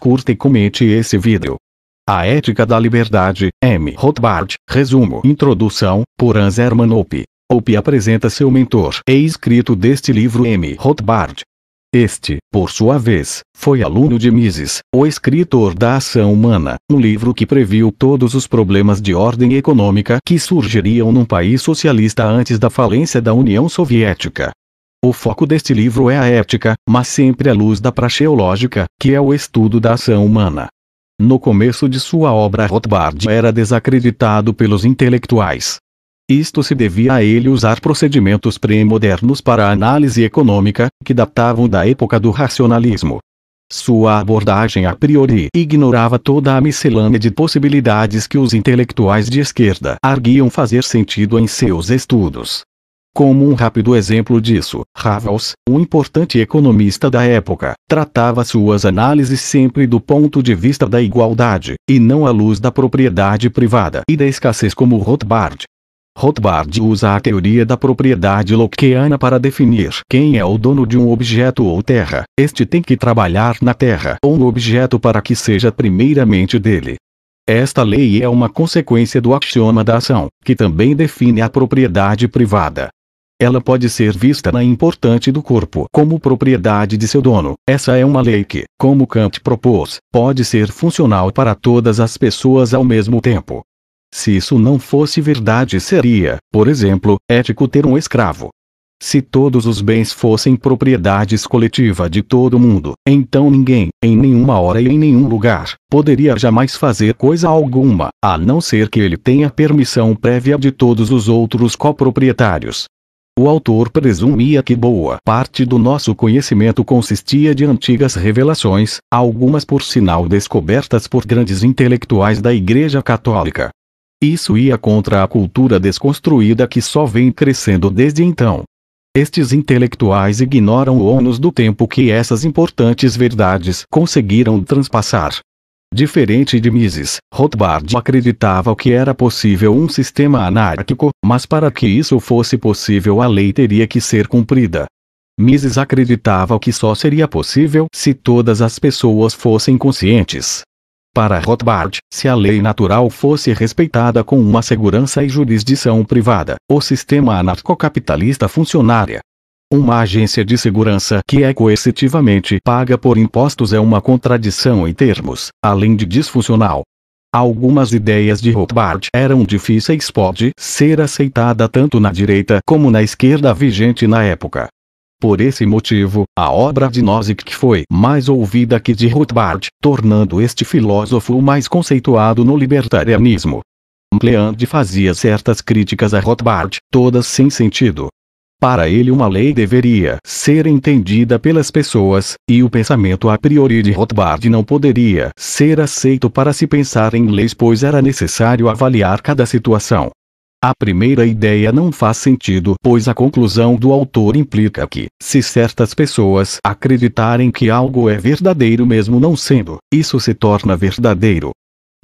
curta e comente esse vídeo. A Ética da Liberdade, M. Rothbard, resumo, introdução, por Anzerman Ope. Ope apresenta seu mentor e escrito deste livro M. Rothbard. Este, por sua vez, foi aluno de Mises, o escritor da Ação Humana, um livro que previu todos os problemas de ordem econômica que surgiriam num país socialista antes da falência da União Soviética. O foco deste livro é a ética, mas sempre à luz da praxeológica, que é o estudo da ação humana. No começo de sua obra Rothbard era desacreditado pelos intelectuais. Isto se devia a ele usar procedimentos pré-modernos para a análise econômica, que datavam da época do racionalismo. Sua abordagem a priori ignorava toda a miscelânea de possibilidades que os intelectuais de esquerda arguiam fazer sentido em seus estudos. Como um rápido exemplo disso, Rawls, um importante economista da época, tratava suas análises sempre do ponto de vista da igualdade, e não à luz da propriedade privada e da escassez como Rothbard. Rothbard usa a teoria da propriedade lockeana para definir quem é o dono de um objeto ou terra. Este tem que trabalhar na terra ou no objeto para que seja primeiramente dele. Esta lei é uma consequência do axioma da ação, que também define a propriedade privada. Ela pode ser vista na importante do corpo como propriedade de seu dono. Essa é uma lei que, como Kant propôs, pode ser funcional para todas as pessoas ao mesmo tempo. Se isso não fosse verdade, seria, por exemplo, ético ter um escravo. Se todos os bens fossem propriedades coletiva de todo mundo, então ninguém, em nenhuma hora e em nenhum lugar, poderia jamais fazer coisa alguma, a não ser que ele tenha permissão prévia de todos os outros coproprietários. O autor presumia que boa parte do nosso conhecimento consistia de antigas revelações, algumas por sinal descobertas por grandes intelectuais da Igreja Católica. Isso ia contra a cultura desconstruída que só vem crescendo desde então. Estes intelectuais ignoram o ônus do tempo que essas importantes verdades conseguiram transpassar. Diferente de Mises, Rothbard acreditava que era possível um sistema anárquico, mas para que isso fosse possível a lei teria que ser cumprida. Mises acreditava que só seria possível se todas as pessoas fossem conscientes. Para Rothbard, se a lei natural fosse respeitada com uma segurança e jurisdição privada, o sistema anarcocapitalista funcionaria. Uma agência de segurança que é coercitivamente paga por impostos é uma contradição em termos, além de disfuncional. Algumas ideias de Rothbard eram difíceis pode ser aceitada tanto na direita como na esquerda vigente na época. Por esse motivo, a obra de Nozick foi mais ouvida que de Rothbard, tornando este filósofo o mais conceituado no libertarianismo. Cleand fazia certas críticas a Rothbard, todas sem sentido, para ele uma lei deveria ser entendida pelas pessoas, e o pensamento a priori de Rothbard não poderia ser aceito para se pensar em leis pois era necessário avaliar cada situação. A primeira ideia não faz sentido, pois a conclusão do autor implica que, se certas pessoas acreditarem que algo é verdadeiro mesmo não sendo, isso se torna verdadeiro.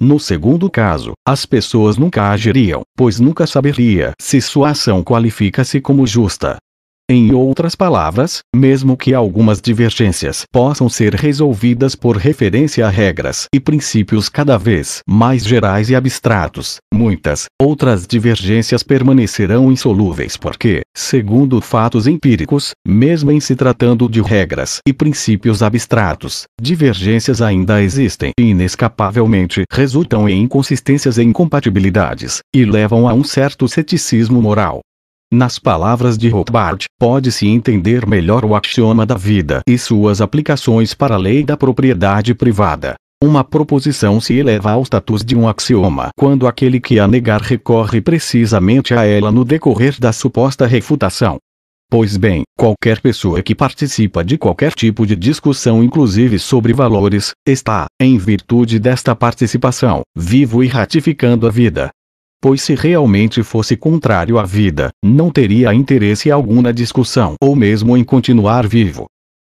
No segundo caso, as pessoas nunca agiriam, pois nunca saberia se sua ação qualifica-se como justa. Em outras palavras, mesmo que algumas divergências possam ser resolvidas por referência a regras e princípios cada vez mais gerais e abstratos, muitas outras divergências permanecerão insolúveis porque, segundo fatos empíricos, mesmo em se tratando de regras e princípios abstratos, divergências ainda existem e inescapavelmente resultam em inconsistências e incompatibilidades, e levam a um certo ceticismo moral. Nas palavras de Hobart pode-se entender melhor o axioma da vida e suas aplicações para a lei da propriedade privada. Uma proposição se eleva ao status de um axioma quando aquele que a negar recorre precisamente a ela no decorrer da suposta refutação. Pois bem, qualquer pessoa que participa de qualquer tipo de discussão, inclusive sobre valores, está, em virtude desta participação, vivo e ratificando a vida pois se realmente fosse contrário à vida, não teria interesse algum na discussão ou mesmo em continuar vivo.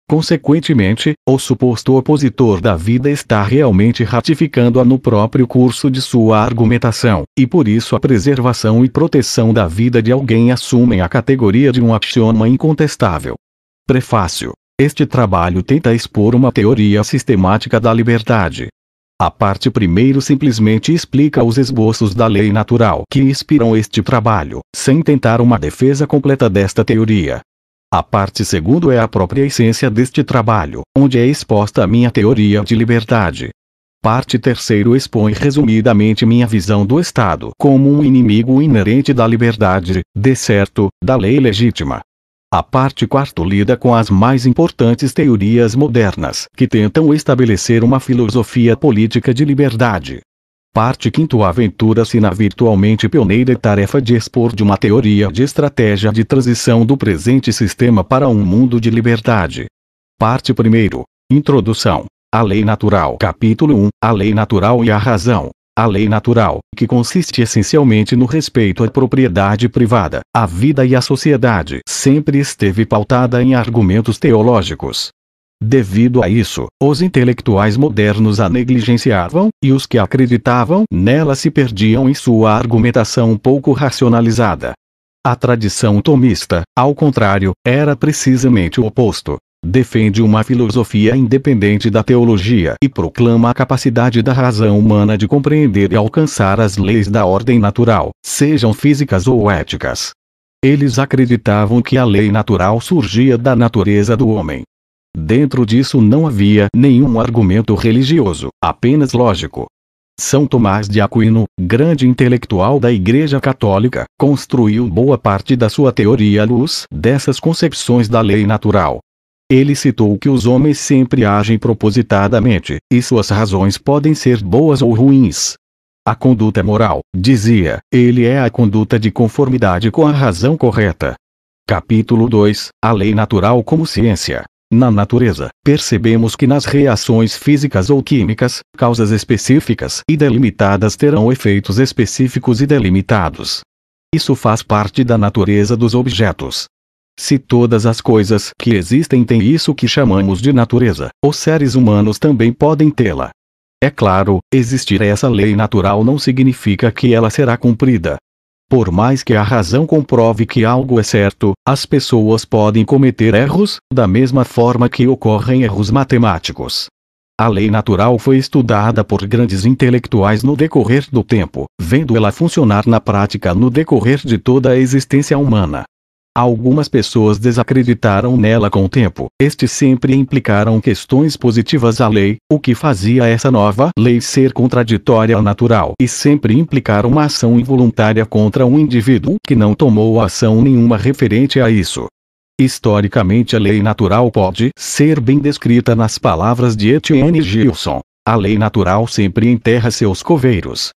Consequentemente, o suposto opositor da vida está realmente ratificando-a no próprio curso de sua argumentação, e por isso a preservação e proteção da vida de alguém assumem a categoria de um axioma incontestável. Prefácio. Este trabalho tenta expor uma teoria sistemática da liberdade, a parte primeiro simplesmente explica os esboços da lei natural que inspiram este trabalho, sem tentar uma defesa completa desta teoria. A parte segundo é a própria essência deste trabalho, onde é exposta a minha teoria de liberdade. Parte terceiro expõe resumidamente minha visão do Estado como um inimigo inerente da liberdade, de certo, da lei legítima, a parte 4 lida com as mais importantes teorias modernas que tentam estabelecer uma filosofia política de liberdade. Parte 5 aventura-se na virtualmente pioneira tarefa de expor de uma teoria de estratégia de transição do presente sistema para um mundo de liberdade. Parte 1 Introdução. A Lei Natural Capítulo 1 A Lei Natural e a Razão a lei natural, que consiste essencialmente no respeito à propriedade privada, à vida e à sociedade, sempre esteve pautada em argumentos teológicos. Devido a isso, os intelectuais modernos a negligenciavam, e os que acreditavam nela se perdiam em sua argumentação pouco racionalizada. A tradição tomista, ao contrário, era precisamente o oposto defende uma filosofia independente da teologia e proclama a capacidade da razão humana de compreender e alcançar as leis da ordem natural, sejam físicas ou éticas. Eles acreditavam que a lei natural surgia da natureza do homem. Dentro disso não havia nenhum argumento religioso, apenas lógico. São Tomás de Aquino, grande intelectual da Igreja Católica, construiu boa parte da sua teoria à luz dessas concepções da lei natural, ele citou que os homens sempre agem propositadamente, e suas razões podem ser boas ou ruins. A conduta é moral, dizia, ele é a conduta de conformidade com a razão correta. Capítulo 2 A lei natural como ciência. Na natureza, percebemos que nas reações físicas ou químicas, causas específicas e delimitadas terão efeitos específicos e delimitados. Isso faz parte da natureza dos objetos. Se todas as coisas que existem têm isso que chamamos de natureza, os seres humanos também podem tê-la. É claro, existir essa lei natural não significa que ela será cumprida. Por mais que a razão comprove que algo é certo, as pessoas podem cometer erros, da mesma forma que ocorrem erros matemáticos. A lei natural foi estudada por grandes intelectuais no decorrer do tempo, vendo ela funcionar na prática no decorrer de toda a existência humana. Algumas pessoas desacreditaram nela com o tempo. Estes sempre implicaram questões positivas à lei, o que fazia essa nova lei ser contraditória ao natural. E sempre implicaram uma ação involuntária contra um indivíduo que não tomou ação nenhuma referente a isso. Historicamente a lei natural pode ser bem descrita nas palavras de Etienne Gilson. A lei natural sempre enterra seus coveiros,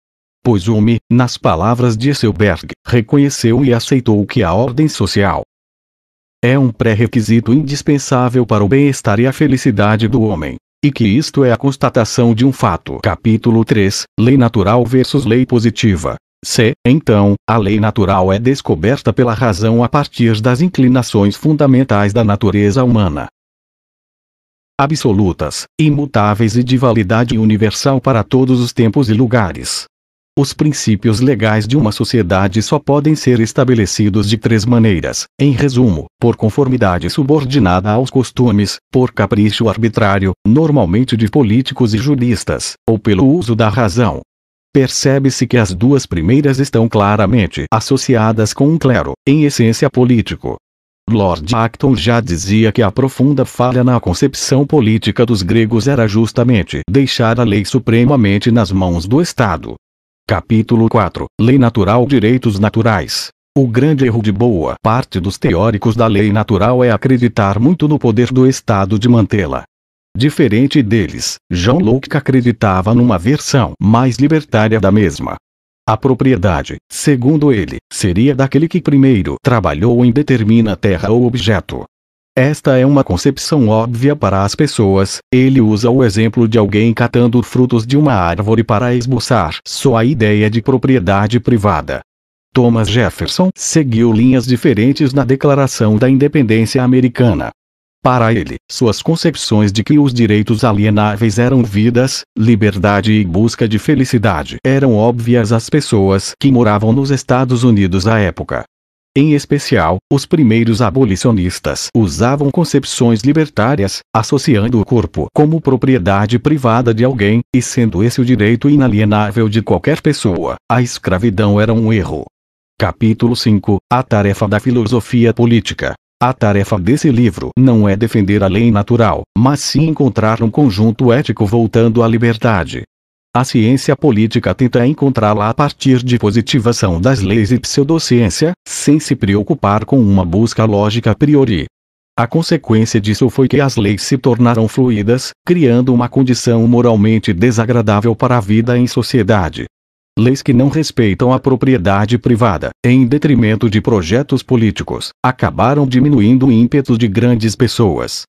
pois Hume, nas palavras de Selberg, reconheceu e aceitou que a ordem social é um pré-requisito indispensável para o bem-estar e a felicidade do homem, e que isto é a constatação de um fato. Capítulo 3 Lei natural versus lei positiva. C. Então, a lei natural é descoberta pela razão a partir das inclinações fundamentais da natureza humana absolutas, imutáveis e de validade universal para todos os tempos e lugares. Os princípios legais de uma sociedade só podem ser estabelecidos de três maneiras: em resumo, por conformidade subordinada aos costumes, por capricho arbitrário, normalmente de políticos e juristas, ou pelo uso da razão. Percebe-se que as duas primeiras estão claramente associadas com um clero, em essência político. Lord Acton já dizia que a profunda falha na concepção política dos gregos era justamente deixar a lei supremamente nas mãos do Estado. Capítulo 4 Lei Natural Direitos Naturais o grande erro de boa parte dos teóricos da lei natural é acreditar muito no poder do Estado de mantê-la. Diferente deles, John Locke acreditava numa versão mais libertária da mesma. A propriedade, segundo ele, seria daquele que primeiro trabalhou em determina terra ou objeto, esta é uma concepção óbvia para as pessoas. Ele usa o exemplo de alguém catando frutos de uma árvore para esboçar sua ideia de propriedade privada. Thomas Jefferson seguiu linhas diferentes na Declaração da Independência Americana. Para ele, suas concepções de que os direitos alienáveis eram vidas, liberdade e busca de felicidade eram óbvias às pessoas que moravam nos Estados Unidos à época. Em especial, os primeiros abolicionistas usavam concepções libertárias, associando o corpo como propriedade privada de alguém, e sendo esse o direito inalienável de qualquer pessoa, a escravidão era um erro. Capítulo 5 A tarefa da filosofia política. A tarefa desse livro não é defender a lei natural, mas sim encontrar um conjunto ético voltando à liberdade, a ciência política tenta encontrá-la a partir de positivação das leis e pseudociência, sem se preocupar com uma busca lógica a priori. A consequência disso foi que as leis se tornaram fluídas, criando uma condição moralmente desagradável para a vida em sociedade. Leis que não respeitam a propriedade privada, em detrimento de projetos políticos, acabaram diminuindo o ímpeto de grandes pessoas.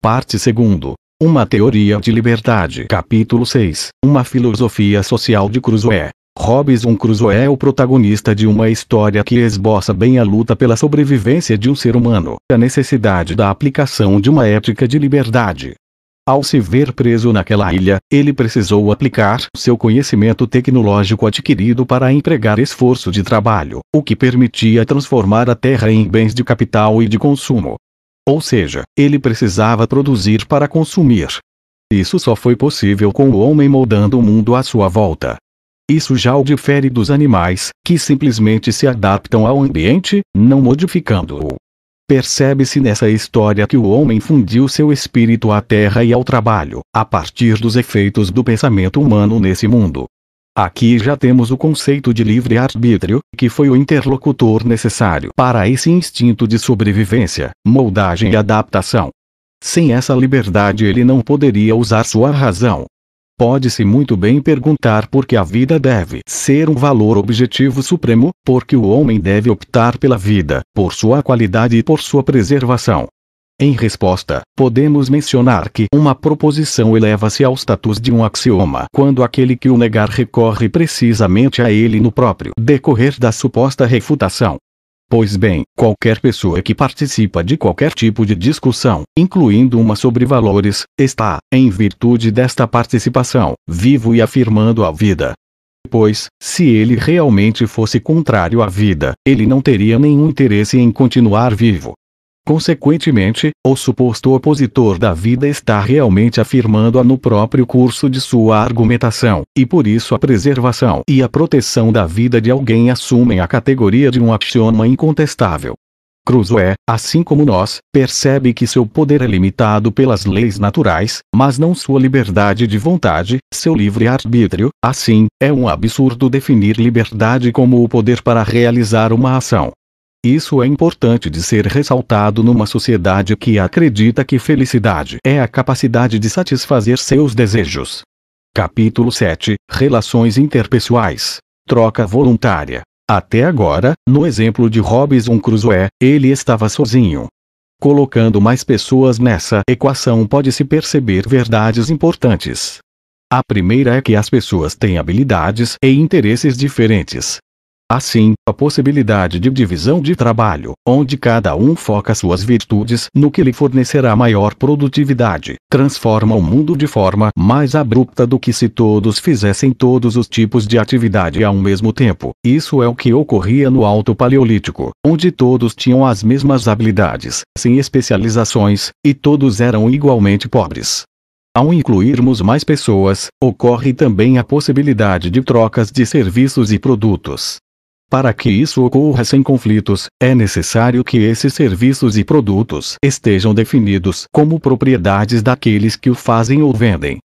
Parte 2 uma Teoria de Liberdade Capítulo 6 Uma Filosofia Social de Crusoe Robinson Crusoe é o protagonista de uma história que esboça bem a luta pela sobrevivência de um ser humano, a necessidade da aplicação de uma ética de liberdade. Ao se ver preso naquela ilha, ele precisou aplicar seu conhecimento tecnológico adquirido para empregar esforço de trabalho, o que permitia transformar a terra em bens de capital e de consumo. Ou seja, ele precisava produzir para consumir. Isso só foi possível com o homem moldando o mundo à sua volta. Isso já o difere dos animais, que simplesmente se adaptam ao ambiente, não modificando-o. Percebe-se nessa história que o homem fundiu seu espírito à terra e ao trabalho, a partir dos efeitos do pensamento humano nesse mundo. Aqui já temos o conceito de livre-arbítrio, que foi o interlocutor necessário para esse instinto de sobrevivência, moldagem e adaptação. Sem essa liberdade ele não poderia usar sua razão. Pode-se muito bem perguntar por que a vida deve ser um valor objetivo supremo, porque o homem deve optar pela vida, por sua qualidade e por sua preservação, em resposta, podemos mencionar que uma proposição eleva-se ao status de um axioma quando aquele que o negar recorre precisamente a ele no próprio decorrer da suposta refutação. Pois bem, qualquer pessoa que participa de qualquer tipo de discussão, incluindo uma sobre valores, está, em virtude desta participação, vivo e afirmando a vida. Pois, se ele realmente fosse contrário à vida, ele não teria nenhum interesse em continuar vivo. Consequentemente, o suposto opositor da vida está realmente afirmando-a no próprio curso de sua argumentação, e por isso a preservação e a proteção da vida de alguém assumem a categoria de um axioma incontestável. Crusoe, assim como nós, percebe que seu poder é limitado pelas leis naturais, mas não sua liberdade de vontade, seu livre-arbítrio. Assim, é um absurdo definir liberdade como o poder para realizar uma ação. Isso é importante de ser ressaltado numa sociedade que acredita que felicidade é a capacidade de satisfazer seus desejos. Capítulo 7 Relações interpessoais Troca voluntária. Até agora, no exemplo de Robinson Crusoe, ele estava sozinho. Colocando mais pessoas nessa equação, pode-se perceber verdades importantes. A primeira é que as pessoas têm habilidades e interesses diferentes, Assim, a possibilidade de divisão de trabalho, onde cada um foca suas virtudes no que lhe fornecerá maior produtividade, transforma o mundo de forma mais abrupta do que se todos fizessem todos os tipos de atividade ao mesmo tempo. Isso é o que ocorria no Alto Paleolítico, onde todos tinham as mesmas habilidades, sem especializações, e todos eram igualmente pobres. Ao incluirmos mais pessoas, ocorre também a possibilidade de trocas de serviços e produtos. Para que isso ocorra sem conflitos, é necessário que esses serviços e produtos estejam definidos como propriedades daqueles que o fazem ou vendem.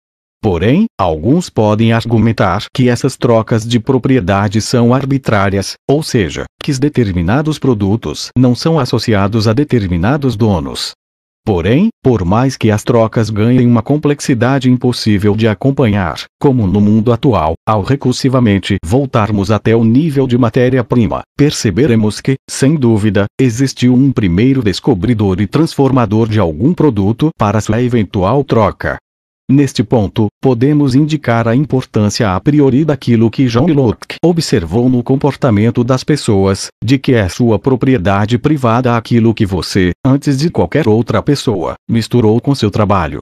Porém, alguns podem argumentar que essas trocas de propriedade são arbitrárias, ou seja, que determinados produtos não são associados a determinados donos. Porém, por mais que as trocas ganhem uma complexidade impossível de acompanhar, como no mundo atual, ao recursivamente voltarmos até o nível de matéria-prima, perceberemos que, sem dúvida, existiu um primeiro descobridor e transformador de algum produto para sua eventual troca. Neste ponto, podemos indicar a importância a priori daquilo que John Locke observou no comportamento das pessoas, de que é sua propriedade privada aquilo que você, antes de qualquer outra pessoa, misturou com seu trabalho.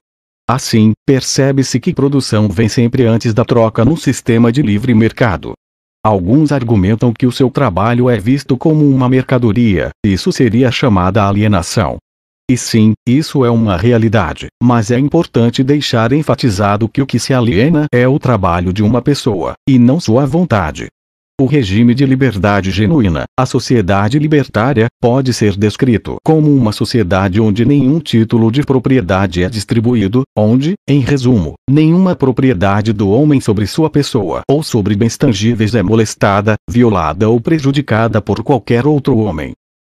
Assim, percebe-se que produção vem sempre antes da troca num sistema de livre mercado. Alguns argumentam que o seu trabalho é visto como uma mercadoria, isso seria chamada alienação, e sim, isso é uma realidade, mas é importante deixar enfatizado que o que se aliena é o trabalho de uma pessoa, e não sua vontade. O regime de liberdade genuína, a sociedade libertária, pode ser descrito como uma sociedade onde nenhum título de propriedade é distribuído, onde, em resumo, nenhuma propriedade do homem sobre sua pessoa ou sobre bens tangíveis é molestada, violada ou prejudicada por qualquer outro homem.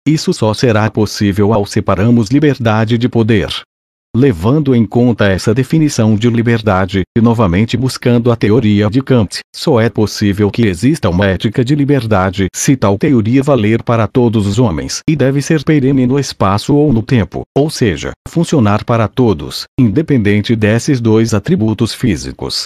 Isso só será possível ao separarmos liberdade de poder. Levando em conta essa definição de liberdade, e novamente buscando a teoria de Kant, só é possível que exista uma ética de liberdade se tal teoria valer para todos os homens e deve ser perene no espaço ou no tempo, ou seja, funcionar para todos, independente desses dois atributos físicos.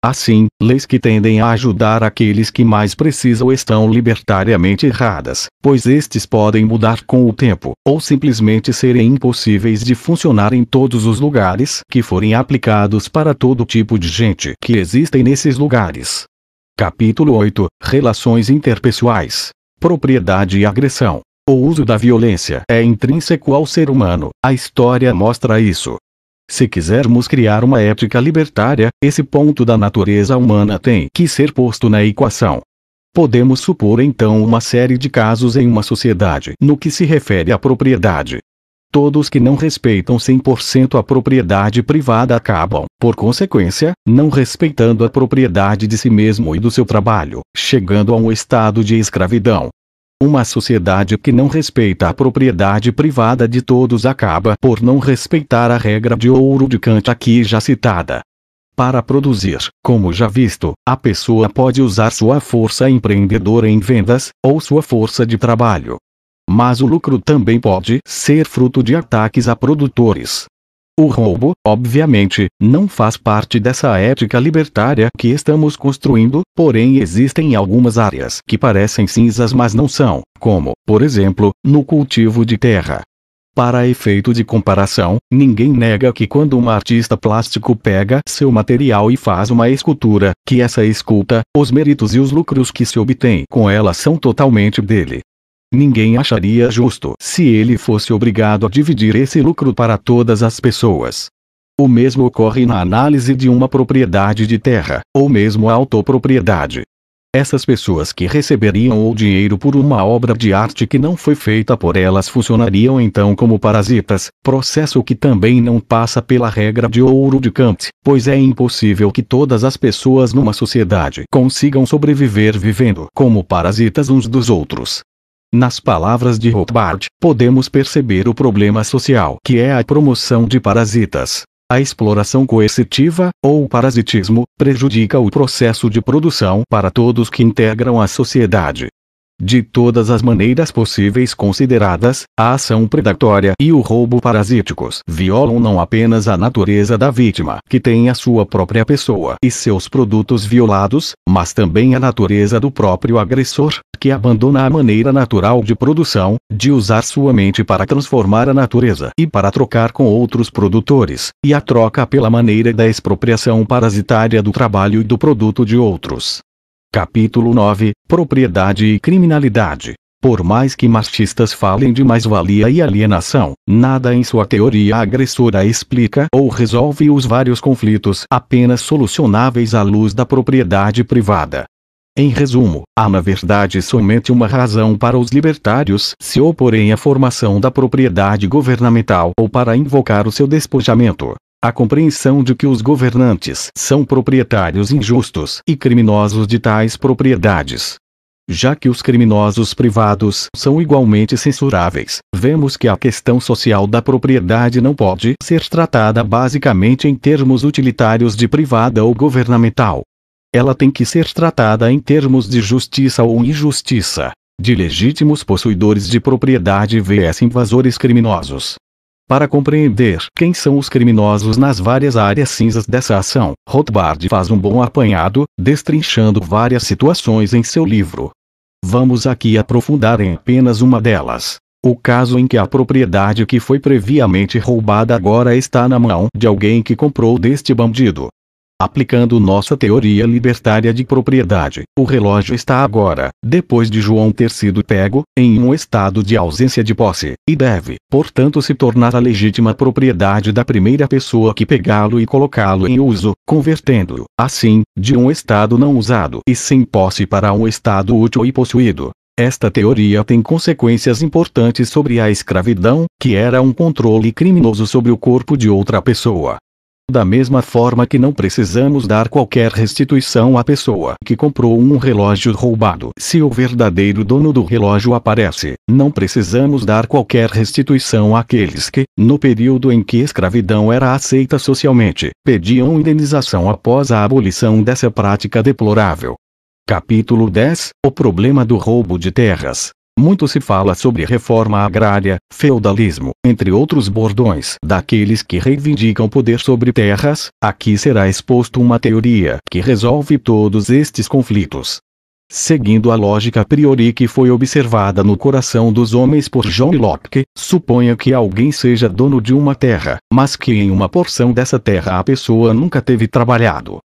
Assim, leis que tendem a ajudar aqueles que mais precisam estão libertariamente erradas, pois estes podem mudar com o tempo, ou simplesmente serem impossíveis de funcionar em todos os lugares que forem aplicados para todo tipo de gente que existem nesses lugares. Capítulo 8 Relações interpessoais. Propriedade e agressão. O uso da violência é intrínseco ao ser humano, a história mostra isso, se quisermos criar uma ética libertária, esse ponto da natureza humana tem que ser posto na equação. Podemos supor então uma série de casos em uma sociedade no que se refere à propriedade. Todos que não respeitam 100% a propriedade privada acabam, por consequência, não respeitando a propriedade de si mesmo e do seu trabalho, chegando a um estado de escravidão. Uma sociedade que não respeita a propriedade privada de todos acaba por não respeitar a regra de ouro de Kant aqui já citada. Para produzir, como já visto, a pessoa pode usar sua força empreendedora em vendas, ou sua força de trabalho. Mas o lucro também pode ser fruto de ataques a produtores, o roubo, obviamente, não faz parte dessa ética libertária que estamos construindo, porém existem algumas áreas que parecem cinzas mas não são, como, por exemplo, no cultivo de terra. Para efeito de comparação, ninguém nega que quando um artista plástico pega seu material e faz uma escultura, que essa esculta, os méritos e os lucros que se obtém com ela são totalmente dele. Ninguém acharia justo se ele fosse obrigado a dividir esse lucro para todas as pessoas. O mesmo ocorre na análise de uma propriedade de terra, ou mesmo autopropriedade. Essas pessoas que receberiam o dinheiro por uma obra de arte que não foi feita por elas funcionariam então como parasitas, processo que também não passa pela regra de ouro de Kant, pois é impossível que todas as pessoas numa sociedade consigam sobreviver vivendo como parasitas uns dos outros. Nas palavras de Rothbard, podemos perceber o problema social que é a promoção de parasitas. A exploração coercitiva, ou parasitismo, prejudica o processo de produção para todos que integram a sociedade. De todas as maneiras possíveis consideradas, a ação predatória e o roubo parasíticos violam não apenas a natureza da vítima, que tem a sua própria pessoa e seus produtos violados, mas também a natureza do próprio agressor, que abandona a maneira natural de produção, de usar sua mente para transformar a natureza e para trocar com outros produtores, e a troca pela maneira da expropriação parasitária do trabalho e do produto de outros. Capítulo 9 Propriedade e Criminalidade. Por mais que marxistas falem de mais-valia e alienação, nada em sua teoria agressora explica ou resolve os vários conflitos apenas solucionáveis à luz da propriedade privada. Em resumo, há na verdade somente uma razão para os libertários se oporem à formação da propriedade governamental ou para invocar o seu despojamento. A compreensão de que os governantes são proprietários injustos e criminosos de tais propriedades. Já que os criminosos privados são igualmente censuráveis, vemos que a questão social da propriedade não pode ser tratada basicamente em termos utilitários de privada ou governamental. Ela tem que ser tratada em termos de justiça ou injustiça, de legítimos possuidores de propriedade vs invasores criminosos. Para compreender quem são os criminosos nas várias áreas cinzas dessa ação, Rothbard faz um bom apanhado, destrinchando várias situações em seu livro. Vamos aqui aprofundar em apenas uma delas. O caso em que a propriedade que foi previamente roubada agora está na mão de alguém que comprou deste bandido. Aplicando nossa teoria libertária de propriedade, o relógio está agora, depois de João ter sido pego, em um estado de ausência de posse, e deve, portanto, se tornar a legítima propriedade da primeira pessoa que pegá-lo e colocá-lo em uso, convertendo-o, assim, de um estado não usado e sem posse para um estado útil e possuído. Esta teoria tem consequências importantes sobre a escravidão, que era um controle criminoso sobre o corpo de outra pessoa. Da mesma forma que não precisamos dar qualquer restituição à pessoa que comprou um relógio roubado. Se o verdadeiro dono do relógio aparece, não precisamos dar qualquer restituição àqueles que, no período em que a escravidão era aceita socialmente, pediam indenização após a abolição dessa prática deplorável. Capítulo 10 O problema do roubo de terras. Muito se fala sobre reforma agrária, feudalismo, entre outros bordões daqueles que reivindicam poder sobre terras, aqui será exposto uma teoria que resolve todos estes conflitos. Seguindo a lógica a priori que foi observada no coração dos homens por John Locke, suponha que alguém seja dono de uma terra, mas que em uma porção dessa terra a pessoa nunca teve trabalhado.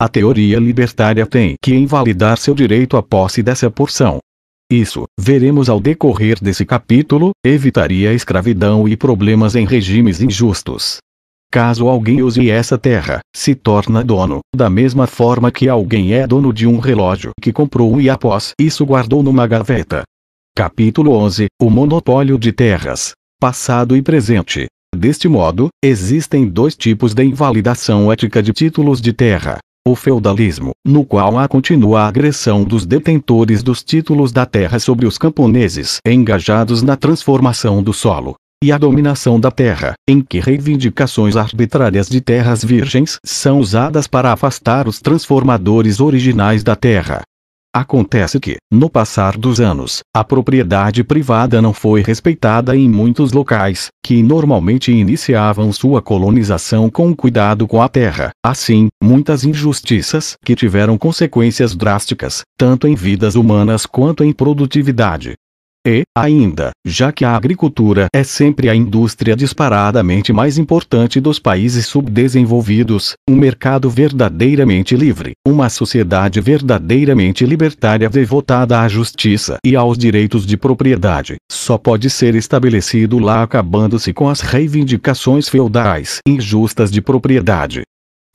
A teoria libertária tem que invalidar seu direito à posse dessa porção, isso, veremos ao decorrer desse capítulo, evitaria escravidão e problemas em regimes injustos. Caso alguém use essa terra, se torna dono, da mesma forma que alguém é dono de um relógio que comprou e após isso guardou numa gaveta. Capítulo 11 O monopólio de terras. Passado e presente. Deste modo, existem dois tipos de invalidação ética de títulos de terra o feudalismo, no qual há continua a agressão dos detentores dos títulos da terra sobre os camponeses engajados na transformação do solo, e a dominação da terra, em que reivindicações arbitrárias de terras virgens são usadas para afastar os transformadores originais da terra. Acontece que, no passar dos anos, a propriedade privada não foi respeitada em muitos locais, que normalmente iniciavam sua colonização com cuidado com a terra. Assim, muitas injustiças que tiveram consequências drásticas, tanto em vidas humanas quanto em produtividade, e, ainda, já que a agricultura é sempre a indústria disparadamente mais importante dos países subdesenvolvidos, um mercado verdadeiramente livre, uma sociedade verdadeiramente libertária devotada à justiça e aos direitos de propriedade, só pode ser estabelecido lá acabando-se com as reivindicações feudais injustas de propriedade,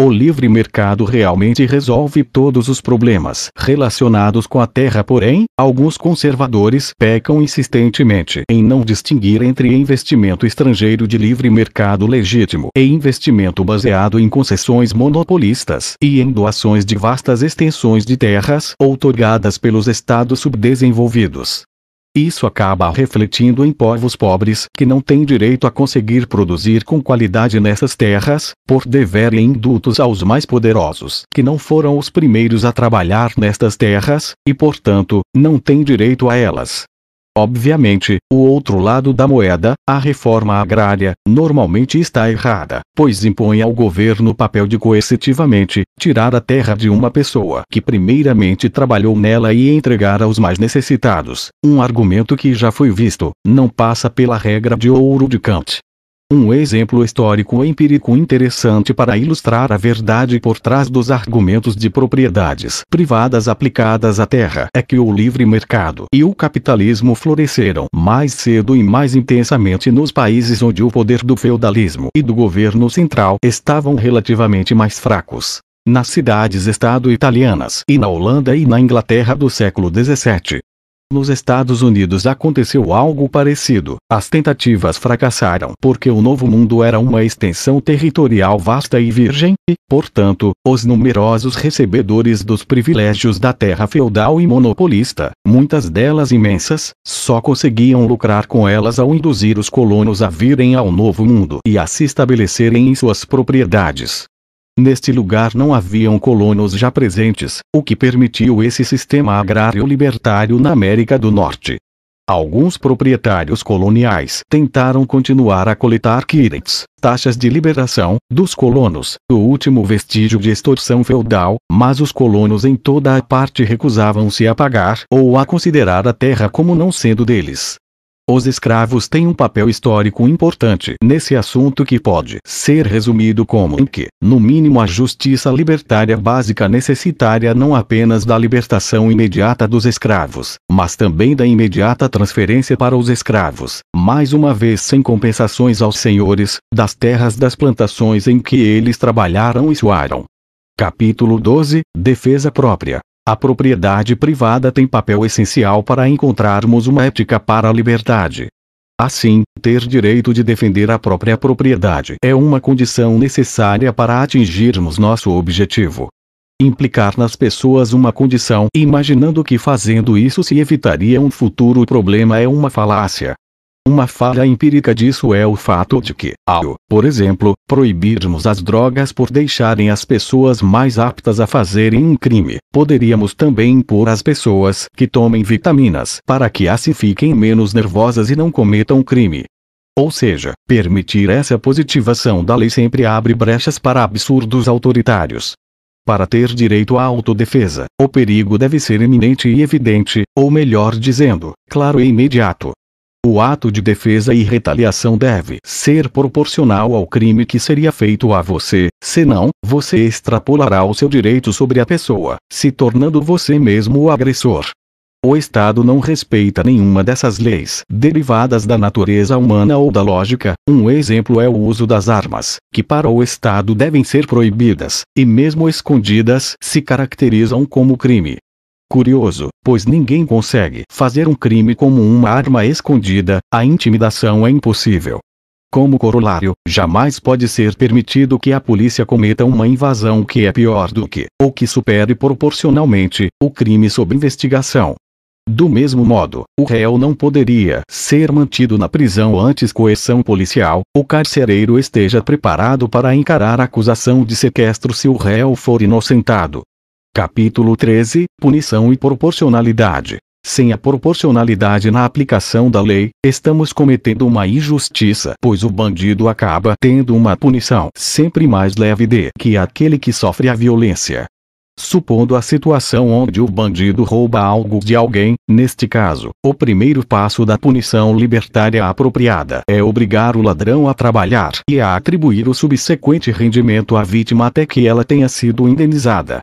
o livre mercado realmente resolve todos os problemas relacionados com a terra, porém, alguns conservadores pecam insistentemente em não distinguir entre investimento estrangeiro de livre mercado legítimo e investimento baseado em concessões monopolistas e em doações de vastas extensões de terras outorgadas pelos estados subdesenvolvidos. Isso acaba refletindo em povos pobres que não têm direito a conseguir produzir com qualidade nessas terras, por deverem indutos aos mais poderosos que não foram os primeiros a trabalhar nestas terras, e portanto, não têm direito a elas. Obviamente, o outro lado da moeda, a reforma agrária, normalmente está errada, pois impõe ao governo o papel de coercitivamente tirar a terra de uma pessoa que primeiramente trabalhou nela e entregar aos mais necessitados, um argumento que já foi visto, não passa pela regra de ouro de Kant, um exemplo histórico empírico interessante para ilustrar a verdade por trás dos argumentos de propriedades privadas aplicadas à terra é que o livre mercado e o capitalismo floresceram mais cedo e mais intensamente nos países onde o poder do feudalismo e do governo central estavam relativamente mais fracos. Nas cidades-estado italianas e na Holanda e na Inglaterra do século XVII, nos Estados Unidos aconteceu algo parecido. As tentativas fracassaram porque o Novo Mundo era uma extensão territorial vasta e virgem, e, portanto, os numerosos recebedores dos privilégios da terra feudal e monopolista, muitas delas imensas, só conseguiam lucrar com elas ao induzir os colonos a virem ao Novo Mundo e a se estabelecerem em suas propriedades. Neste lugar não haviam colonos já presentes, o que permitiu esse sistema agrário libertário na América do Norte. Alguns proprietários coloniais tentaram continuar a coletar quirentes, taxas de liberação, dos colonos, o último vestígio de extorsão feudal, mas os colonos em toda a parte recusavam-se a pagar ou a considerar a terra como não sendo deles. Os escravos têm um papel histórico importante nesse assunto que pode ser resumido como em que, no mínimo, a justiça libertária básica necessitária não apenas da libertação imediata dos escravos, mas também da imediata transferência para os escravos, mais uma vez sem compensações aos senhores, das terras das plantações em que eles trabalharam e suaram. Capítulo 12 Defesa própria a propriedade privada tem papel essencial para encontrarmos uma ética para a liberdade. Assim, ter direito de defender a própria propriedade é uma condição necessária para atingirmos nosso objetivo. Implicar nas pessoas uma condição imaginando que fazendo isso se evitaria um futuro problema é uma falácia. Uma falha empírica disso é o fato de que, ao, por exemplo, proibirmos as drogas por deixarem as pessoas mais aptas a fazerem um crime, poderíamos também impor às pessoas que tomem vitaminas para que as assim fiquem menos nervosas e não cometam crime. Ou seja, permitir essa positivação da lei sempre abre brechas para absurdos autoritários. Para ter direito à autodefesa, o perigo deve ser iminente e evidente, ou melhor dizendo, claro e imediato. O ato de defesa e retaliação deve ser proporcional ao crime que seria feito a você, senão, você extrapolará o seu direito sobre a pessoa, se tornando você mesmo o agressor. O Estado não respeita nenhuma dessas leis derivadas da natureza humana ou da lógica. Um exemplo é o uso das armas, que para o Estado devem ser proibidas, e mesmo escondidas se caracterizam como crime. Curioso, pois ninguém consegue fazer um crime como uma arma escondida, a intimidação é impossível. Como corolário, jamais pode ser permitido que a polícia cometa uma invasão que é pior do que, ou que supere proporcionalmente, o crime sob investigação. Do mesmo modo, o réu não poderia ser mantido na prisão antes coerção policial, o carcereiro esteja preparado para encarar a acusação de sequestro se o réu for inocentado, Capítulo 13 Punição e proporcionalidade. Sem a proporcionalidade na aplicação da lei, estamos cometendo uma injustiça, pois o bandido acaba tendo uma punição sempre mais leve de que aquele que sofre a violência. Supondo a situação onde o bandido rouba algo de alguém, neste caso, o primeiro passo da punição libertária apropriada é obrigar o ladrão a trabalhar e a atribuir o subsequente rendimento à vítima até que ela tenha sido indenizada.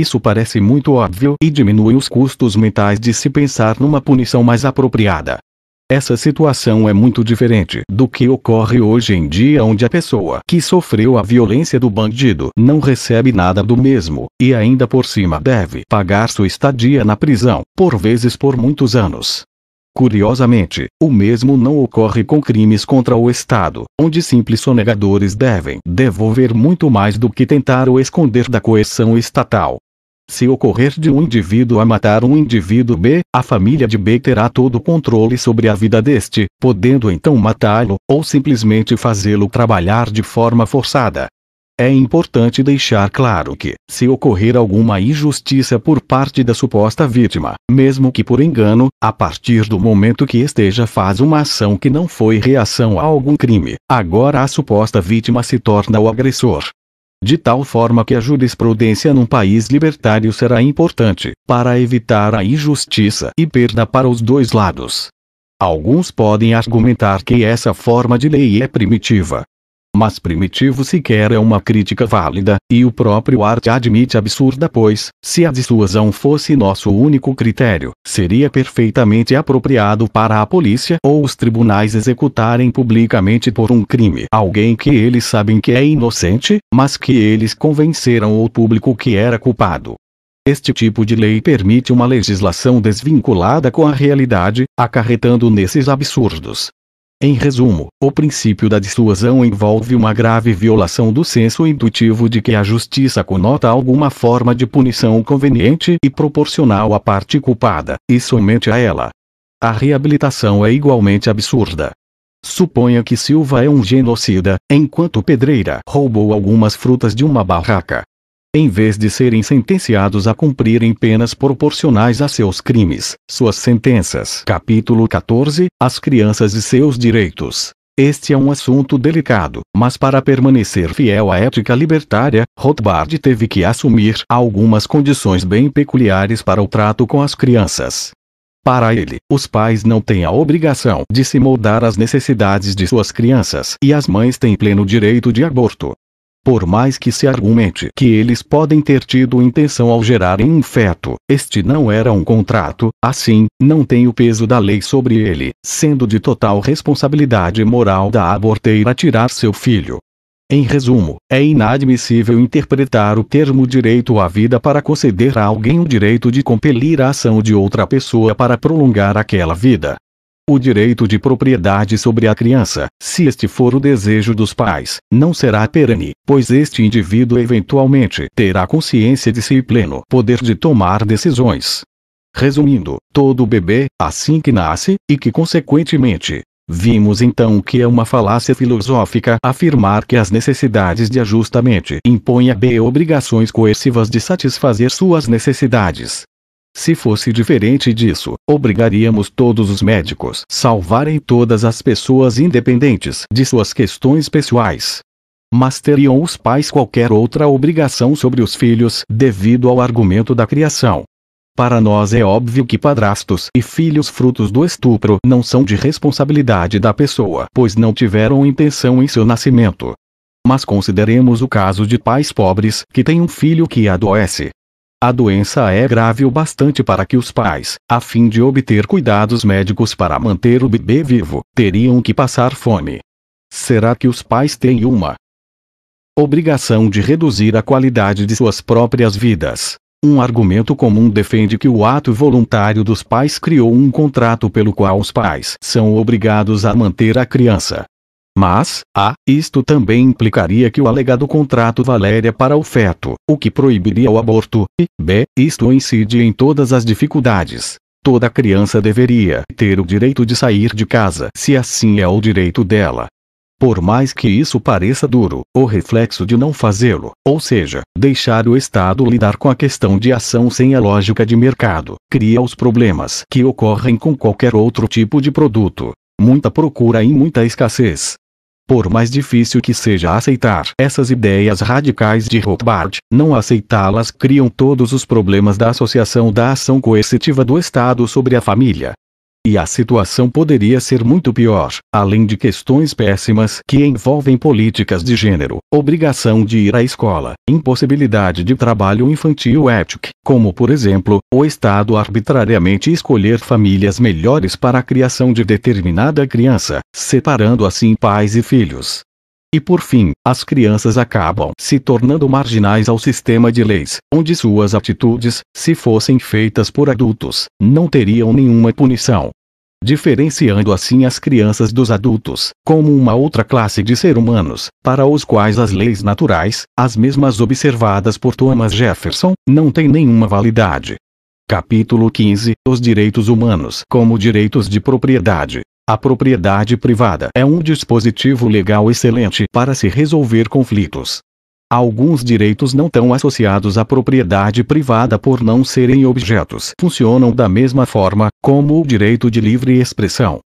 Isso parece muito óbvio e diminui os custos mentais de se pensar numa punição mais apropriada. Essa situação é muito diferente do que ocorre hoje em dia, onde a pessoa que sofreu a violência do bandido não recebe nada do mesmo, e ainda por cima deve pagar sua estadia na prisão, por vezes por muitos anos. Curiosamente, o mesmo não ocorre com crimes contra o Estado, onde simples sonegadores devem devolver muito mais do que tentaram esconder da coerção estatal, se ocorrer de um indivíduo a matar um indivíduo B, a família de B terá todo o controle sobre a vida deste, podendo então matá-lo, ou simplesmente fazê-lo trabalhar de forma forçada. É importante deixar claro que, se ocorrer alguma injustiça por parte da suposta vítima, mesmo que por engano, a partir do momento que esteja faz uma ação que não foi reação a algum crime, agora a suposta vítima se torna o agressor de tal forma que a jurisprudência num país libertário será importante, para evitar a injustiça e perda para os dois lados. Alguns podem argumentar que essa forma de lei é primitiva, mas primitivo sequer é uma crítica válida, e o próprio Arte admite absurda pois, se a dissuasão fosse nosso único critério, seria perfeitamente apropriado para a polícia ou os tribunais executarem publicamente por um crime alguém que eles sabem que é inocente, mas que eles convenceram o público que era culpado. Este tipo de lei permite uma legislação desvinculada com a realidade, acarretando nesses absurdos, em resumo, o princípio da dissuasão envolve uma grave violação do senso intuitivo de que a justiça conota alguma forma de punição conveniente e proporcional à parte culpada, e somente a ela. A reabilitação é igualmente absurda. Suponha que Silva é um genocida, enquanto Pedreira roubou algumas frutas de uma barraca em vez de serem sentenciados a cumprirem penas proporcionais a seus crimes, suas sentenças. Capítulo 14 As crianças e seus direitos. Este é um assunto delicado, mas para permanecer fiel à ética libertária, Rothbard teve que assumir algumas condições bem peculiares para o trato com as crianças. Para ele, os pais não têm a obrigação de se moldar às necessidades de suas crianças e as mães têm pleno direito de aborto, por mais que se argumente que eles podem ter tido intenção ao gerarem um feto, este não era um contrato, assim, não tem o peso da lei sobre ele, sendo de total responsabilidade moral da aborteira tirar seu filho. Em resumo, é inadmissível interpretar o termo direito à vida para conceder a alguém o direito de compelir a ação de outra pessoa para prolongar aquela vida o direito de propriedade sobre a criança, se este for o desejo dos pais, não será perene, pois este indivíduo eventualmente terá consciência de si e pleno poder de tomar decisões. Resumindo, todo bebê, assim que nasce, e que consequentemente Vimos então que é uma falácia filosófica afirmar que as necessidades de ajustamento impõem a B obrigações coercivas de satisfazer suas necessidades. Se fosse diferente disso, obrigaríamos todos os médicos a salvarem todas as pessoas independentes de suas questões pessoais. Mas teriam os pais qualquer outra obrigação sobre os filhos devido ao argumento da criação. Para nós é óbvio que padrastos e filhos frutos do estupro não são de responsabilidade da pessoa, pois não tiveram intenção em seu nascimento. Mas consideremos o caso de pais pobres que têm um filho que adoece a doença é grave o bastante para que os pais, a fim de obter cuidados médicos para manter o bebê vivo, teriam que passar fome. Será que os pais têm uma obrigação de reduzir a qualidade de suas próprias vidas? Um argumento comum defende que o ato voluntário dos pais criou um contrato pelo qual os pais são obrigados a manter a criança, mas, a, ah, isto também implicaria que o alegado contrato valeria para o feto, o que proibiria o aborto, e, b, isto incide em todas as dificuldades. Toda criança deveria ter o direito de sair de casa se assim é o direito dela. Por mais que isso pareça duro, o reflexo de não fazê-lo, ou seja, deixar o Estado lidar com a questão de ação sem a lógica de mercado, cria os problemas que ocorrem com qualquer outro tipo de produto muita procura e muita escassez. Por mais difícil que seja aceitar essas ideias radicais de Rothbard, não aceitá-las criam todos os problemas da associação da ação coercitiva do Estado sobre a família. E a situação poderia ser muito pior, além de questões péssimas que envolvem políticas de gênero, obrigação de ir à escola, impossibilidade de trabalho infantil ético, como por exemplo, o Estado arbitrariamente escolher famílias melhores para a criação de determinada criança, separando assim pais e filhos, e por fim, as crianças acabam se tornando marginais ao sistema de leis, onde suas atitudes, se fossem feitas por adultos, não teriam nenhuma punição. Diferenciando assim as crianças dos adultos, como uma outra classe de ser humanos, para os quais as leis naturais, as mesmas observadas por Thomas Jefferson, não têm nenhuma validade. Capítulo 15 Os direitos humanos como direitos de propriedade. A propriedade privada é um dispositivo legal excelente para se resolver conflitos. Alguns direitos não tão associados à propriedade privada por não serem objetos funcionam da mesma forma, como o direito de livre expressão.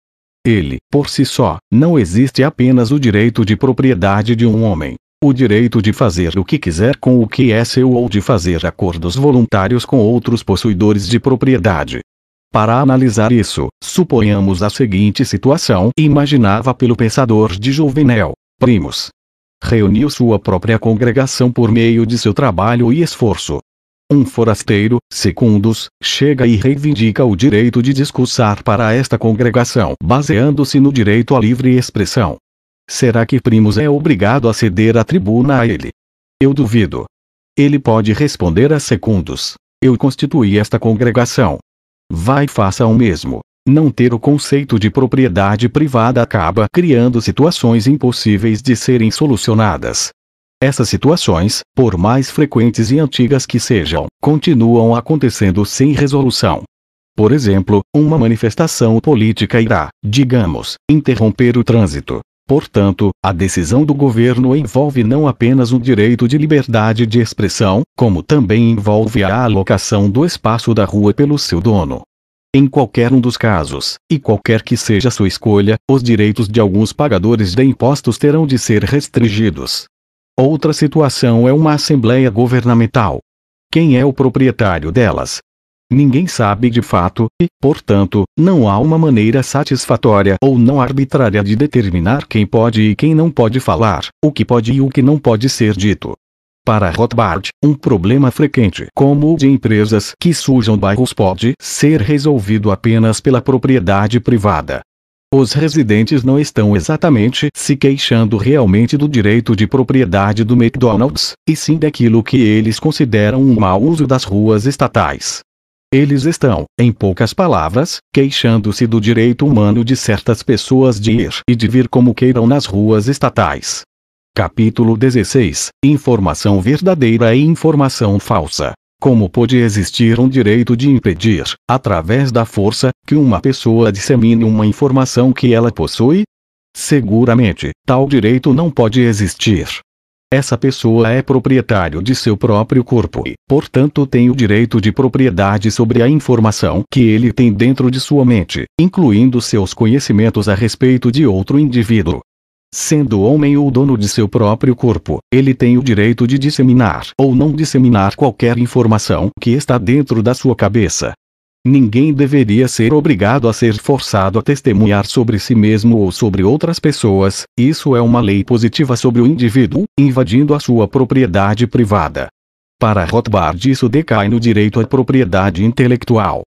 Ele, por si só, não existe apenas o direito de propriedade de um homem. O direito de fazer o que quiser com o que é seu ou de fazer acordos voluntários com outros possuidores de propriedade, para analisar isso, suponhamos a seguinte situação imaginava pelo pensador de Juvenal. Primos, Reuniu sua própria congregação por meio de seu trabalho e esforço. Um forasteiro, secundos, chega e reivindica o direito de discursar para esta congregação, baseando-se no direito à livre expressão. Será que Primos é obrigado a ceder a tribuna a ele? Eu duvido. Ele pode responder a secundos. Eu constituí esta congregação, Vai faça o mesmo. Não ter o conceito de propriedade privada acaba criando situações impossíveis de serem solucionadas. Essas situações, por mais frequentes e antigas que sejam, continuam acontecendo sem resolução. Por exemplo, uma manifestação política irá, digamos, interromper o trânsito, Portanto, a decisão do governo envolve não apenas o direito de liberdade de expressão, como também envolve a alocação do espaço da rua pelo seu dono. Em qualquer um dos casos, e qualquer que seja sua escolha, os direitos de alguns pagadores de impostos terão de ser restringidos. Outra situação é uma assembleia governamental. Quem é o proprietário delas, ninguém sabe de fato, e, portanto, não há uma maneira satisfatória ou não arbitrária de determinar quem pode e quem não pode falar, o que pode e o que não pode ser dito. Para Rothbard, um problema frequente como o de empresas que sujam bairros pode ser resolvido apenas pela propriedade privada. Os residentes não estão exatamente se queixando realmente do direito de propriedade do McDonald's, e sim daquilo que eles consideram um mau uso das ruas estatais. Eles estão, em poucas palavras, queixando-se do direito humano de certas pessoas de ir e de vir como queiram nas ruas estatais. Capítulo 16 Informação verdadeira e informação falsa. Como pode existir um direito de impedir, através da força, que uma pessoa dissemine uma informação que ela possui? Seguramente, tal direito não pode existir, essa pessoa é proprietário de seu próprio corpo e, portanto, tem o direito de propriedade sobre a informação que ele tem dentro de sua mente, incluindo seus conhecimentos a respeito de outro indivíduo. Sendo homem ou dono de seu próprio corpo, ele tem o direito de disseminar ou não disseminar qualquer informação que está dentro da sua cabeça, Ninguém deveria ser obrigado a ser forçado a testemunhar sobre si mesmo ou sobre outras pessoas, isso é uma lei positiva sobre o indivíduo, invadindo a sua propriedade privada. Para Rothbard, isso decai no direito à propriedade intelectual.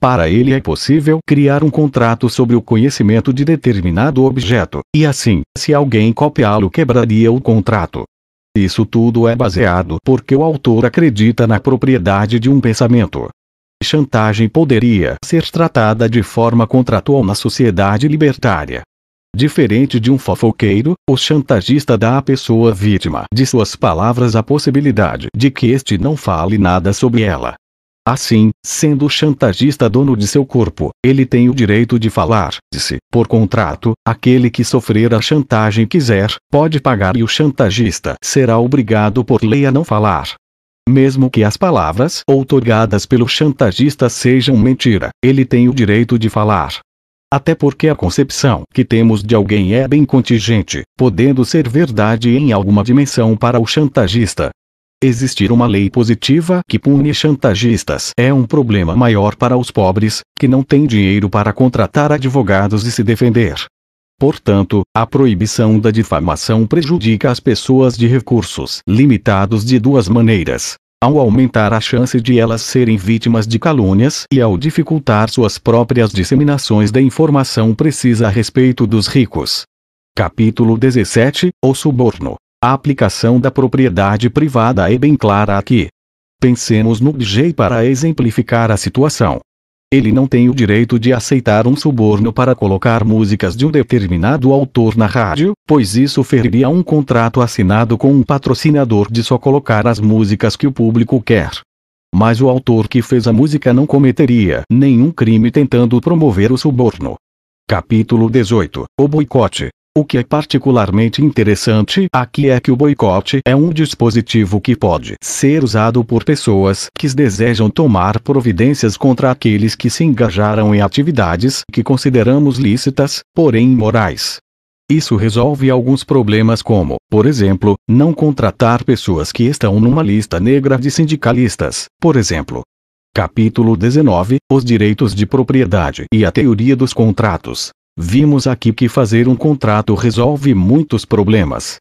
Para ele é possível criar um contrato sobre o conhecimento de determinado objeto, e assim, se alguém copiá-lo, quebraria o contrato. Isso tudo é baseado porque o autor acredita na propriedade de um pensamento chantagem poderia ser tratada de forma contratual na sociedade libertária. Diferente de um fofoqueiro, o chantagista dá à pessoa vítima de suas palavras a possibilidade de que este não fale nada sobre ela. Assim, sendo o chantagista dono de seu corpo, ele tem o direito de falar, disse, por contrato, aquele que sofrer a chantagem quiser, pode pagar e o chantagista será obrigado por lei a não falar, mesmo que as palavras outorgadas pelo chantagista sejam mentira, ele tem o direito de falar. Até porque a concepção que temos de alguém é bem contingente, podendo ser verdade em alguma dimensão para o chantagista. Existir uma lei positiva que pune chantagistas é um problema maior para os pobres, que não têm dinheiro para contratar advogados e se defender, Portanto, a proibição da difamação prejudica as pessoas de recursos limitados de duas maneiras. Ao aumentar a chance de elas serem vítimas de calúnias e ao dificultar suas próprias disseminações da informação precisa a respeito dos ricos. Capítulo 17 O suborno. A aplicação da propriedade privada é bem clara aqui. Pensemos no DJ para exemplificar a situação. Ele não tem o direito de aceitar um suborno para colocar músicas de um determinado autor na rádio, pois isso feriria um contrato assinado com um patrocinador de só colocar as músicas que o público quer. Mas o autor que fez a música não cometeria nenhum crime tentando promover o suborno. Capítulo 18 O boicote o que é particularmente interessante aqui é que o boicote é um dispositivo que pode ser usado por pessoas que desejam tomar providências contra aqueles que se engajaram em atividades que consideramos lícitas, porém imorais. Isso resolve alguns problemas, como, por exemplo, não contratar pessoas que estão numa lista negra de sindicalistas, por exemplo. Capítulo 19 Os direitos de propriedade e a teoria dos contratos. Vimos aqui que fazer um contrato resolve muitos problemas.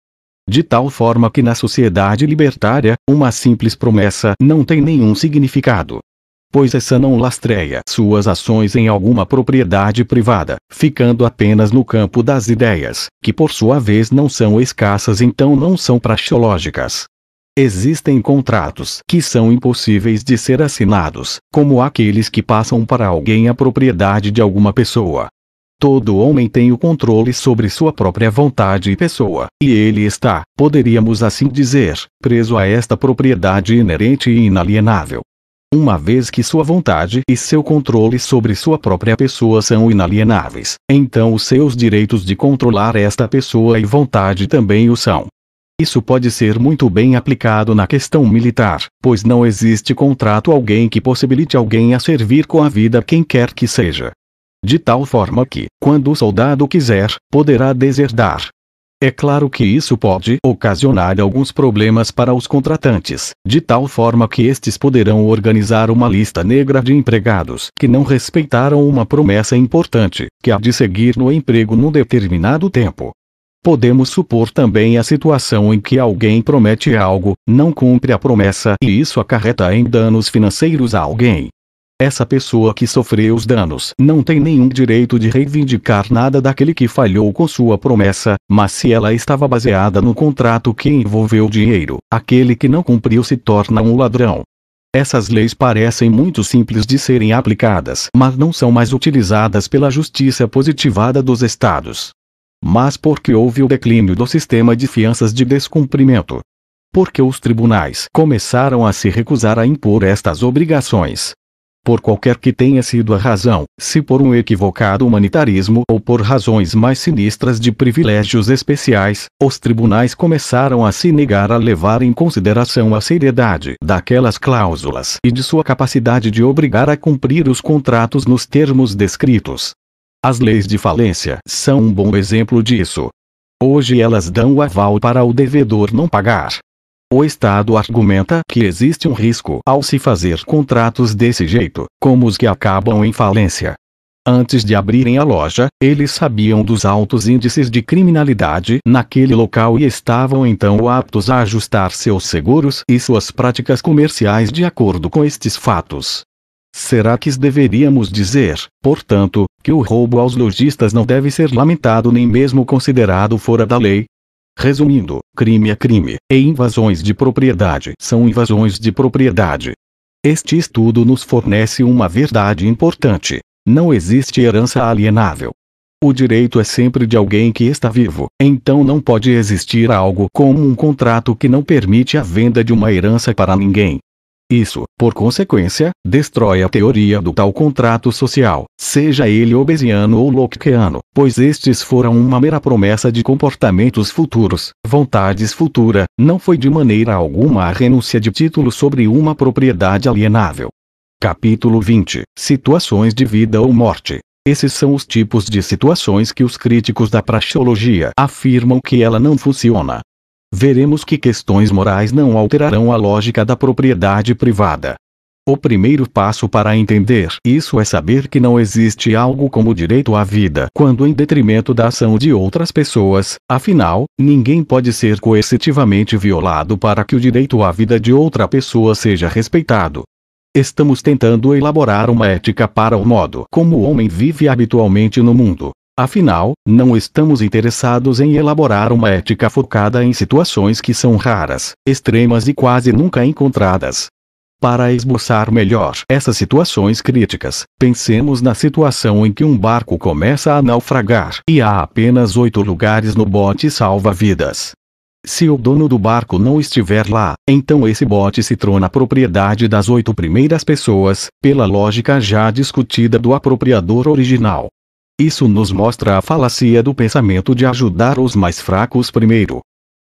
De tal forma que na sociedade libertária, uma simples promessa não tem nenhum significado. Pois essa não lastreia suas ações em alguma propriedade privada, ficando apenas no campo das ideias, que por sua vez não são escassas então não são praxeológicas. Existem contratos que são impossíveis de ser assinados, como aqueles que passam para alguém a propriedade de alguma pessoa, Todo homem tem o controle sobre sua própria vontade e pessoa, e ele está, poderíamos assim dizer, preso a esta propriedade inerente e inalienável. Uma vez que sua vontade e seu controle sobre sua própria pessoa são inalienáveis, então os seus direitos de controlar esta pessoa e vontade também o são. Isso pode ser muito bem aplicado na questão militar, pois não existe contrato alguém que possibilite alguém a servir com a vida quem quer que seja de tal forma que, quando o soldado quiser, poderá deserdar. É claro que isso pode ocasionar alguns problemas para os contratantes, de tal forma que estes poderão organizar uma lista negra de empregados que não respeitaram uma promessa importante, que há de seguir no emprego num determinado tempo. Podemos supor também a situação em que alguém promete algo, não cumpre a promessa e isso acarreta em danos financeiros a alguém. Essa pessoa que sofreu os danos não tem nenhum direito de reivindicar nada daquele que falhou com sua promessa, mas se ela estava baseada no contrato que envolveu dinheiro, aquele que não cumpriu se torna um ladrão. Essas leis parecem muito simples de serem aplicadas, mas não são mais utilizadas pela justiça positivada dos estados. Mas porque houve o declínio do sistema de fianças de descumprimento. Porque os tribunais começaram a se recusar a impor estas obrigações, por qualquer que tenha sido a razão, se por um equivocado humanitarismo ou por razões mais sinistras de privilégios especiais, os tribunais começaram a se negar a levar em consideração a seriedade daquelas cláusulas e de sua capacidade de obrigar a cumprir os contratos nos termos descritos. As leis de falência são um bom exemplo disso. Hoje elas dão o aval para o devedor não pagar, o Estado argumenta que existe um risco ao se fazer contratos desse jeito, como os que acabam em falência. Antes de abrirem a loja, eles sabiam dos altos índices de criminalidade naquele local e estavam então aptos a ajustar seus seguros e suas práticas comerciais de acordo com estes fatos. Será que deveríamos dizer, portanto, que o roubo aos lojistas não deve ser lamentado nem mesmo considerado fora da lei? Resumindo, crime é crime, e invasões de propriedade são invasões de propriedade. Este estudo nos fornece uma verdade importante: não existe herança alienável. O direito é sempre de alguém que está vivo, então não pode existir algo como um contrato que não permite a venda de uma herança para ninguém. Isso, por consequência, destrói a teoria do tal contrato social, seja ele obesiano ou lockeano, pois estes foram uma mera promessa de comportamentos futuros, vontades futura, não foi de maneira alguma a renúncia de título sobre uma propriedade alienável. Capítulo 20 Situações de vida ou morte. Esses são os tipos de situações que os críticos da praxeologia afirmam que ela não funciona veremos que questões morais não alterarão a lógica da propriedade privada. O primeiro passo para entender isso é saber que não existe algo como direito à vida quando em detrimento da ação de outras pessoas, afinal, ninguém pode ser coercitivamente violado para que o direito à vida de outra pessoa seja respeitado. Estamos tentando elaborar uma ética para o modo como o homem vive habitualmente no mundo. Afinal, não estamos interessados em elaborar uma ética focada em situações que são raras, extremas e quase nunca encontradas. Para esboçar melhor essas situações críticas, pensemos na situação em que um barco começa a naufragar e há apenas oito lugares no bote salva-vidas. Se o dono do barco não estiver lá, então esse bote se torna propriedade das oito primeiras pessoas, pela lógica já discutida do apropriador original. Isso nos mostra a falácia do pensamento de ajudar os mais fracos primeiro.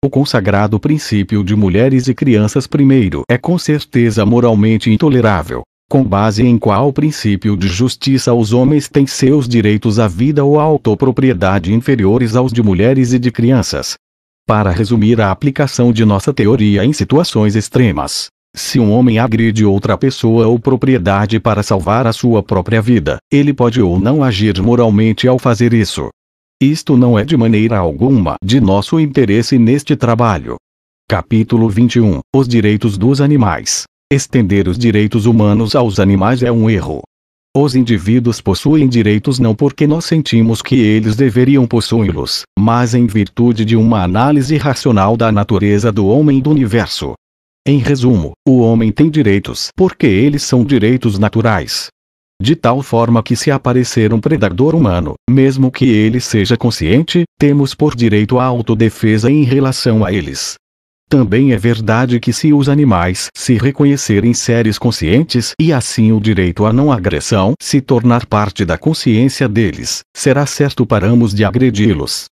O consagrado princípio de mulheres e crianças primeiro é com certeza moralmente intolerável, com base em qual princípio de justiça os homens têm seus direitos à vida ou à autopropriedade inferiores aos de mulheres e de crianças. Para resumir a aplicação de nossa teoria em situações extremas, se um homem agride outra pessoa ou propriedade para salvar a sua própria vida, ele pode ou não agir moralmente ao fazer isso. Isto não é de maneira alguma de nosso interesse neste trabalho. Capítulo 21 Os direitos dos animais. Estender os direitos humanos aos animais é um erro. Os indivíduos possuem direitos não porque nós sentimos que eles deveriam possuí-los, mas em virtude de uma análise racional da natureza do homem e do universo. Em resumo, o homem tem direitos porque eles são direitos naturais. De tal forma que, se aparecer um predador humano, mesmo que ele seja consciente, temos por direito a autodefesa em relação a eles. Também é verdade que, se os animais se reconhecerem seres conscientes e assim o direito à não agressão se tornar parte da consciência deles, será certo paramos de agredi-los.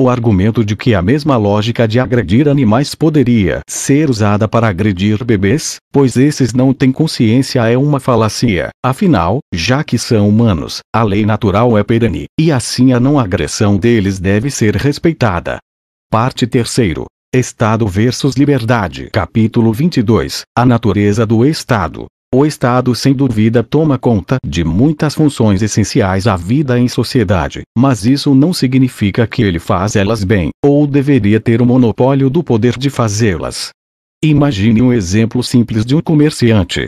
O argumento de que a mesma lógica de agredir animais poderia ser usada para agredir bebês, pois esses não têm consciência, é uma falácia. Afinal, já que são humanos, a lei natural é perene, e assim a não agressão deles deve ser respeitada. Parte 3. Estado versus liberdade. Capítulo 22. A natureza do Estado. O Estado sem dúvida toma conta de muitas funções essenciais à vida em sociedade, mas isso não significa que ele faz elas bem, ou deveria ter o monopólio do poder de fazê-las. Imagine um exemplo simples de um comerciante.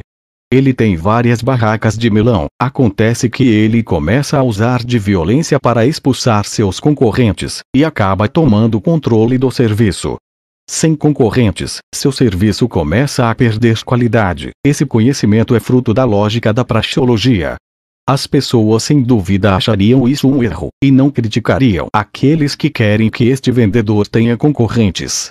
Ele tem várias barracas de melão. Acontece que ele começa a usar de violência para expulsar seus concorrentes, e acaba tomando o controle do serviço. Sem concorrentes, seu serviço começa a perder qualidade. Esse conhecimento é fruto da lógica da praxeologia. As pessoas sem dúvida achariam isso um erro, e não criticariam aqueles que querem que este vendedor tenha concorrentes.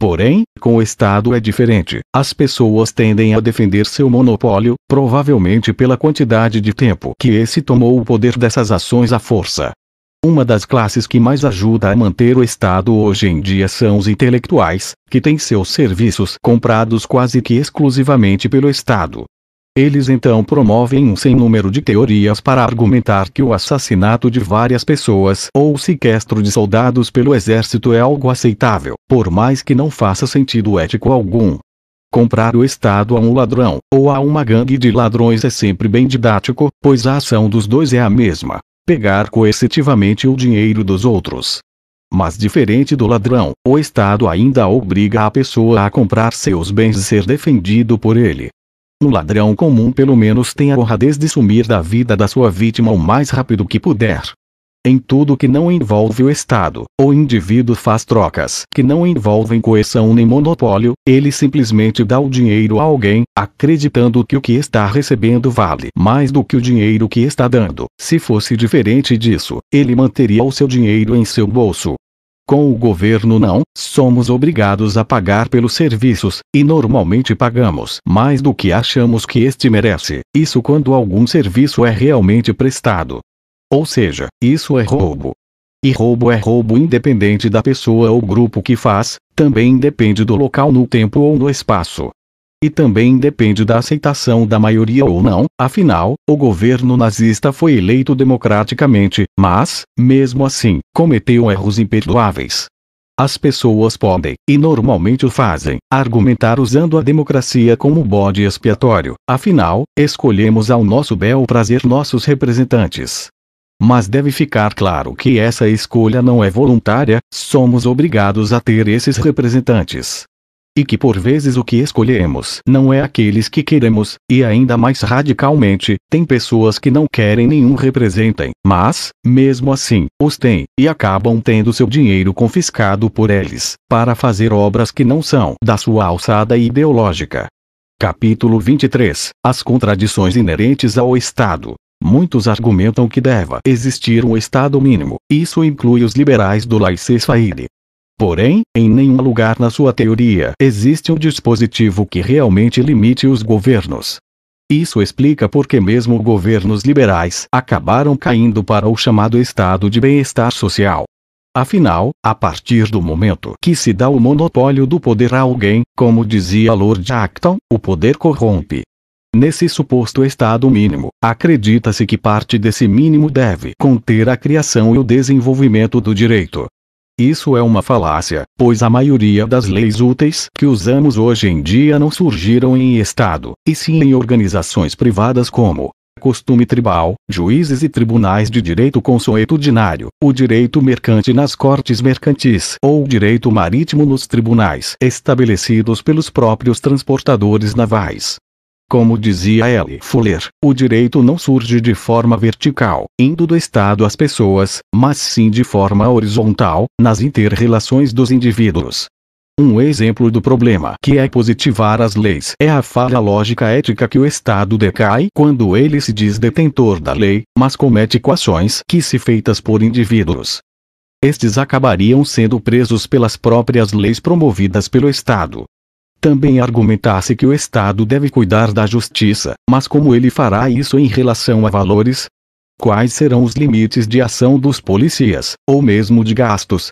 Porém, com o Estado é diferente. As pessoas tendem a defender seu monopólio, provavelmente pela quantidade de tempo que esse tomou o poder dessas ações à força. Uma das classes que mais ajuda a manter o Estado hoje em dia são os intelectuais, que têm seus serviços comprados quase que exclusivamente pelo Estado. Eles então promovem um sem número de teorias para argumentar que o assassinato de várias pessoas ou o sequestro de soldados pelo exército é algo aceitável, por mais que não faça sentido ético algum. Comprar o Estado a um ladrão ou a uma gangue de ladrões é sempre bem didático, pois a ação dos dois é a mesma, pegar coercitivamente o dinheiro dos outros. Mas diferente do ladrão, o Estado ainda obriga a pessoa a comprar seus bens e ser defendido por ele. Um ladrão comum pelo menos tem a honradez de sumir da vida da sua vítima o mais rápido que puder. Em tudo que não envolve o Estado, o indivíduo faz trocas que não envolvem coerção nem monopólio, ele simplesmente dá o dinheiro a alguém, acreditando que o que está recebendo vale mais do que o dinheiro que está dando. Se fosse diferente disso, ele manteria o seu dinheiro em seu bolso. Com o governo não, somos obrigados a pagar pelos serviços, e normalmente pagamos mais do que achamos que este merece, isso quando algum serviço é realmente prestado. Ou seja, isso é roubo. E roubo é roubo independente da pessoa ou grupo que faz, também depende do local no tempo ou no espaço. E também depende da aceitação da maioria ou não, afinal, o governo nazista foi eleito democraticamente, mas, mesmo assim, cometeu erros imperdoáveis. As pessoas podem, e normalmente o fazem, argumentar usando a democracia como bode expiatório, afinal, escolhemos ao nosso bel prazer nossos representantes. Mas deve ficar claro que essa escolha não é voluntária, somos obrigados a ter esses representantes. E que por vezes o que escolhemos não é aqueles que queremos, e ainda mais radicalmente, tem pessoas que não querem nenhum representem, mas, mesmo assim, os têm, e acabam tendo seu dinheiro confiscado por eles, para fazer obras que não são da sua alçada ideológica. Capítulo 23 As contradições inerentes ao Estado Muitos argumentam que deva existir um Estado mínimo, isso inclui os liberais do laissez faire. Porém, em nenhum lugar na sua teoria existe um dispositivo que realmente limite os governos. Isso explica por que mesmo governos liberais acabaram caindo para o chamado estado de bem-estar social. Afinal, a partir do momento que se dá o monopólio do poder a alguém, como dizia Lord Acton, o poder corrompe. Nesse suposto estado mínimo, acredita-se que parte desse mínimo deve conter a criação e o desenvolvimento do direito. Isso é uma falácia, pois a maioria das leis úteis que usamos hoje em dia não surgiram em Estado, e sim em organizações privadas como costume tribal, juízes e tribunais de direito consuetudinário, o direito mercante nas cortes mercantis ou o direito marítimo nos tribunais estabelecidos pelos próprios transportadores navais. Como dizia L. Fuller, o direito não surge de forma vertical, indo do Estado às pessoas, mas sim de forma horizontal, nas interrelações dos indivíduos. Um exemplo do problema que é positivar as leis é a falha lógica ética que o Estado decai quando ele se diz detentor da lei, mas comete coações que se feitas por indivíduos. Estes acabariam sendo presos pelas próprias leis promovidas pelo Estado. Também argumentasse que o Estado deve cuidar da justiça, mas como ele fará isso em relação a valores? Quais serão os limites de ação dos policias, ou mesmo de gastos?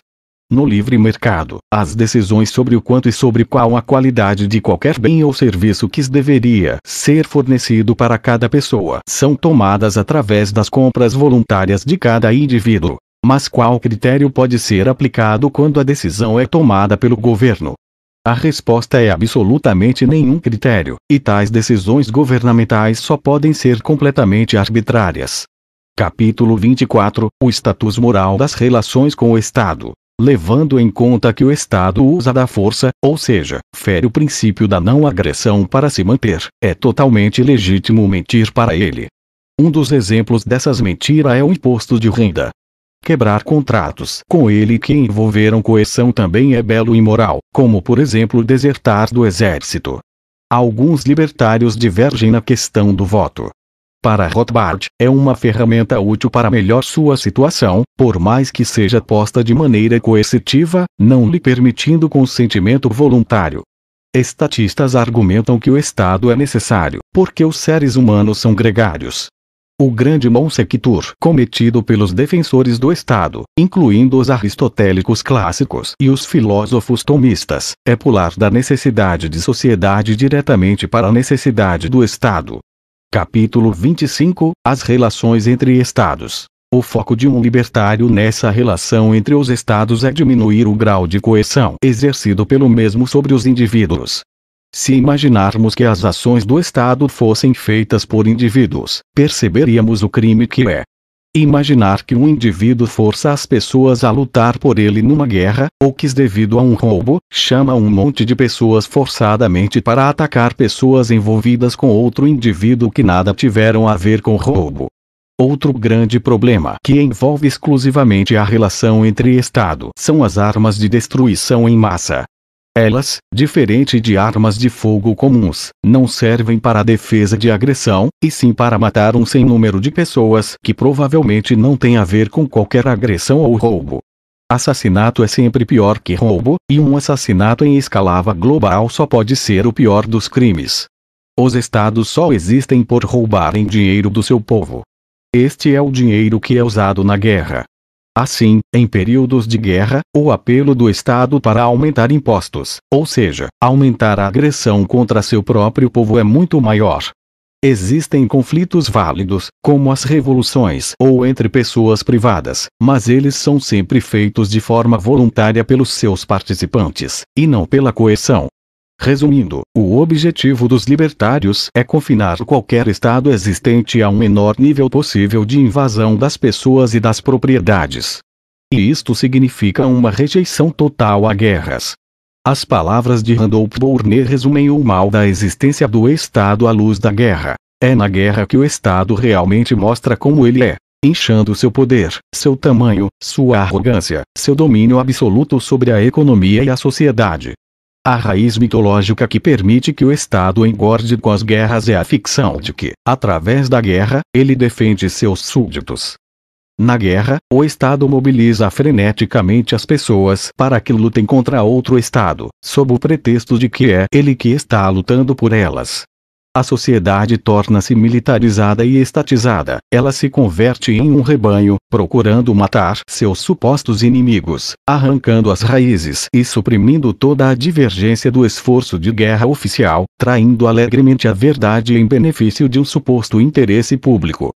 No livre mercado, as decisões sobre o quanto e sobre qual a qualidade de qualquer bem ou serviço que deveria ser fornecido para cada pessoa são tomadas através das compras voluntárias de cada indivíduo. Mas qual critério pode ser aplicado quando a decisão é tomada pelo governo? A resposta é absolutamente nenhum critério, e tais decisões governamentais só podem ser completamente arbitrárias. Capítulo 24 O status moral das relações com o Estado. Levando em conta que o Estado usa da força, ou seja, fere o princípio da não agressão para se manter, é totalmente legítimo mentir para ele. Um dos exemplos dessas mentiras é o imposto de renda. Quebrar contratos com ele que envolveram coerção também é belo e moral, como por exemplo desertar do exército. Alguns libertários divergem na questão do voto. Para Rothbard, é uma ferramenta útil para melhor sua situação, por mais que seja posta de maneira coercitiva, não lhe permitindo consentimento voluntário. Estatistas argumentam que o Estado é necessário, porque os seres humanos são gregários, o grande Monsequitur cometido pelos defensores do Estado, incluindo os aristotélicos clássicos e os filósofos tomistas, é pular da necessidade de sociedade diretamente para a necessidade do Estado. Capítulo 25 As relações entre Estados o foco de um libertário nessa relação entre os estados é diminuir o grau de coerção exercido pelo mesmo sobre os indivíduos, se imaginarmos que as ações do Estado fossem feitas por indivíduos, perceberíamos o crime que é. Imaginar que um indivíduo força as pessoas a lutar por ele numa guerra, ou que, devido a um roubo, chama um monte de pessoas forçadamente para atacar pessoas envolvidas com outro indivíduo que nada tiveram a ver com roubo. Outro grande problema que envolve exclusivamente a relação entre Estado são as armas de destruição em massa, elas, diferente de armas de fogo comuns, não servem para defesa de agressão, e sim para matar um sem número de pessoas que provavelmente não tem a ver com qualquer agressão ou roubo. Assassinato é sempre pior que roubo, e um assassinato em escalava global só pode ser o pior dos crimes. Os estados só existem por roubarem dinheiro do seu povo. Este é o dinheiro que é usado na guerra. Assim, em períodos de guerra, o apelo do Estado para aumentar impostos, ou seja, aumentar a agressão contra seu próprio povo é muito maior. Existem conflitos válidos, como as revoluções ou entre pessoas privadas, mas eles são sempre feitos de forma voluntária pelos seus participantes, e não pela coerção, Resumindo, o objetivo dos libertários é confinar qualquer Estado existente a um menor nível possível de invasão das pessoas e das propriedades. E isto significa uma rejeição total a guerras. As palavras de Randolph Bourne resumem o mal da existência do Estado à luz da guerra. É na guerra que o Estado realmente mostra como ele é, inchando seu poder, seu tamanho, sua arrogância, seu domínio absoluto sobre a economia e a sociedade. A raiz mitológica que permite que o Estado engorde com as guerras é a ficção de que, através da guerra, ele defende seus súditos. Na guerra, o Estado mobiliza freneticamente as pessoas para que lutem contra outro Estado, sob o pretexto de que é ele que está lutando por elas. A sociedade torna-se militarizada e estatizada. Ela se converte em um rebanho, procurando matar seus supostos inimigos, arrancando as raízes e suprimindo toda a divergência do esforço de guerra oficial, traindo alegremente a verdade em benefício de um suposto interesse público.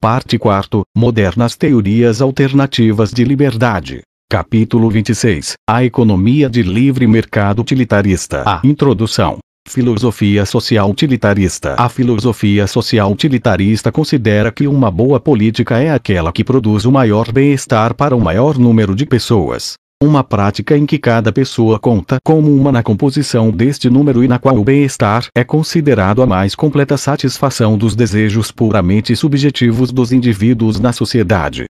Parte 4 Modernas teorias alternativas de liberdade. Capítulo 26 A economia de livre mercado utilitarista. A introdução Filosofia social utilitarista A filosofia social utilitarista considera que uma boa política é aquela que produz o maior bem-estar para o maior número de pessoas. Uma prática em que cada pessoa conta como uma na composição deste número e na qual o bem-estar é considerado a mais completa satisfação dos desejos puramente subjetivos dos indivíduos na sociedade.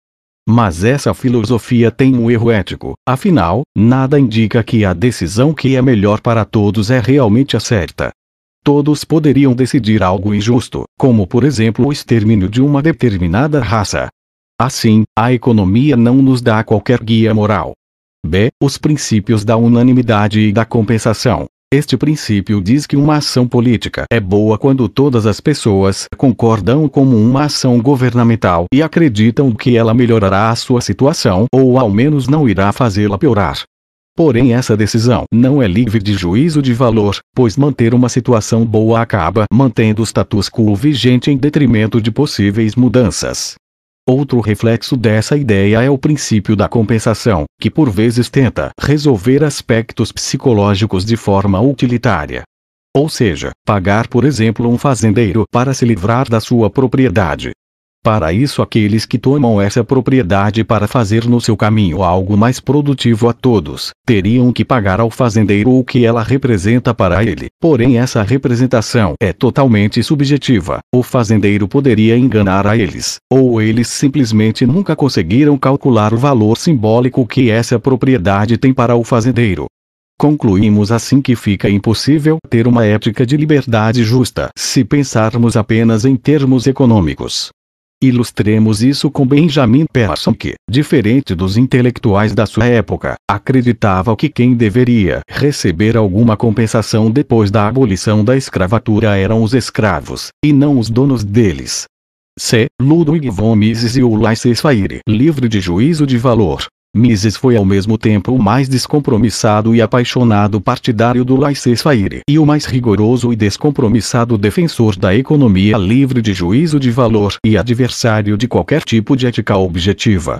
Mas essa filosofia tem um erro ético, afinal, nada indica que a decisão que é melhor para todos é realmente a certa. Todos poderiam decidir algo injusto, como por exemplo o extermínio de uma determinada raça. Assim, a economia não nos dá qualquer guia moral. B. Os princípios da unanimidade e da compensação. Este princípio diz que uma ação política é boa quando todas as pessoas concordam com uma ação governamental e acreditam que ela melhorará a sua situação ou ao menos não irá fazê-la piorar. Porém, essa decisão não é livre de juízo de valor, pois manter uma situação boa acaba mantendo o status quo vigente em detrimento de possíveis mudanças. Outro reflexo dessa ideia é o princípio da compensação, que por vezes tenta resolver aspectos psicológicos de forma utilitária. Ou seja, pagar por exemplo um fazendeiro para se livrar da sua propriedade, para isso aqueles que tomam essa propriedade para fazer no seu caminho algo mais produtivo a todos, teriam que pagar ao fazendeiro o que ela representa para ele. Porém essa representação é totalmente subjetiva. O fazendeiro poderia enganar a eles, ou eles simplesmente nunca conseguiram calcular o valor simbólico que essa propriedade tem para o fazendeiro. Concluímos assim que fica impossível ter uma ética de liberdade justa se pensarmos apenas em termos econômicos. Ilustremos isso com Benjamin Pearson, que, diferente dos intelectuais da sua época, acreditava que quem deveria receber alguma compensação depois da abolição da escravatura eram os escravos, e não os donos deles. C. Ludwig von Mises e Ulysses Faire, Livre de juízo de valor, Mises foi ao mesmo tempo o mais descompromissado e apaixonado partidário do laissez-faire e o mais rigoroso e descompromissado defensor da economia livre de juízo de valor e adversário de qualquer tipo de ética objetiva.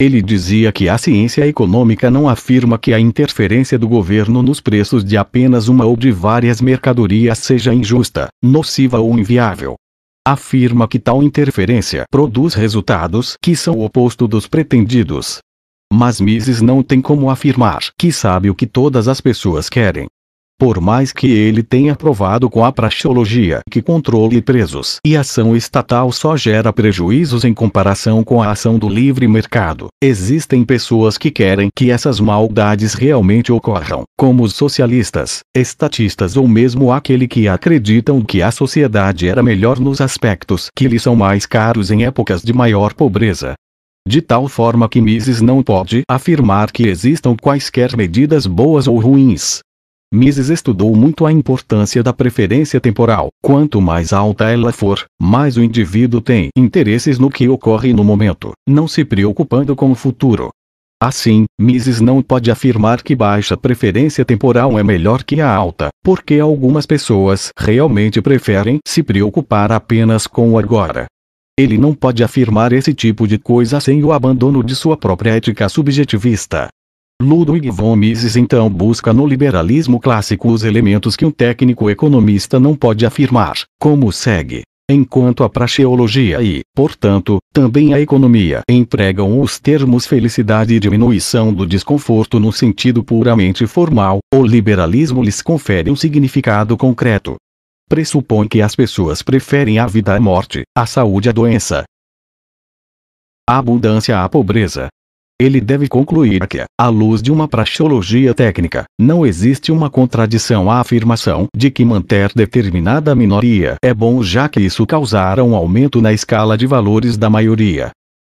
Ele dizia que a ciência econômica não afirma que a interferência do governo nos preços de apenas uma ou de várias mercadorias seja injusta, nociva ou inviável afirma que tal interferência produz resultados que são o oposto dos pretendidos, mas Mises não tem como afirmar que sabe o que todas as pessoas querem. Por mais que ele tenha provado com a praxeologia que controle presos e ação estatal só gera prejuízos em comparação com a ação do livre mercado, existem pessoas que querem que essas maldades realmente ocorram, como os socialistas, estatistas ou mesmo aquele que acreditam que a sociedade era melhor nos aspectos que lhe são mais caros em épocas de maior pobreza de tal forma que Mises não pode afirmar que existam quaisquer medidas boas ou ruins. Mises estudou muito a importância da preferência temporal. Quanto mais alta ela for, mais o indivíduo tem interesses no que ocorre no momento, não se preocupando com o futuro. Assim, Mises não pode afirmar que baixa preferência temporal é melhor que a alta, porque algumas pessoas realmente preferem se preocupar apenas com o agora, ele não pode afirmar esse tipo de coisa sem o abandono de sua própria ética subjetivista. Ludwig von Mises então busca no liberalismo clássico os elementos que um técnico economista não pode afirmar, como segue. Enquanto a praxeologia e, portanto, também a economia empregam os termos felicidade e diminuição do desconforto no sentido puramente formal, o liberalismo lhes confere um significado concreto, pressupõe que as pessoas preferem a vida à morte, a saúde à doença, a abundância à pobreza. Ele deve concluir que, à luz de uma praxeologia técnica, não existe uma contradição à afirmação de que manter determinada minoria é bom já que isso causará um aumento na escala de valores da maioria.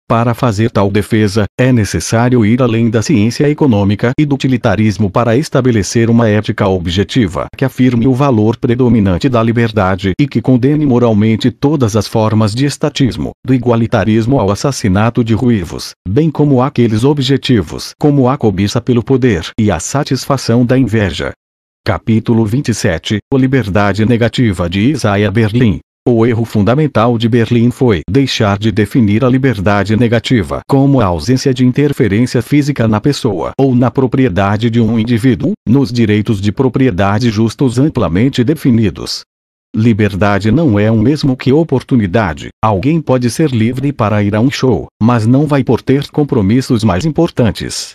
Para fazer tal defesa, é necessário ir além da ciência econômica e do utilitarismo para estabelecer uma ética objetiva que afirme o valor predominante da liberdade e que condene moralmente todas as formas de estatismo, do igualitarismo ao assassinato de ruivos, bem como aqueles objetivos como a cobiça pelo poder e a satisfação da inveja. Capítulo 27 O Liberdade Negativa de Isaiah Berlin. O erro fundamental de Berlim foi deixar de definir a liberdade negativa como a ausência de interferência física na pessoa ou na propriedade de um indivíduo, nos direitos de propriedade justos amplamente definidos. Liberdade não é o mesmo que oportunidade. Alguém pode ser livre para ir a um show, mas não vai por ter compromissos mais importantes.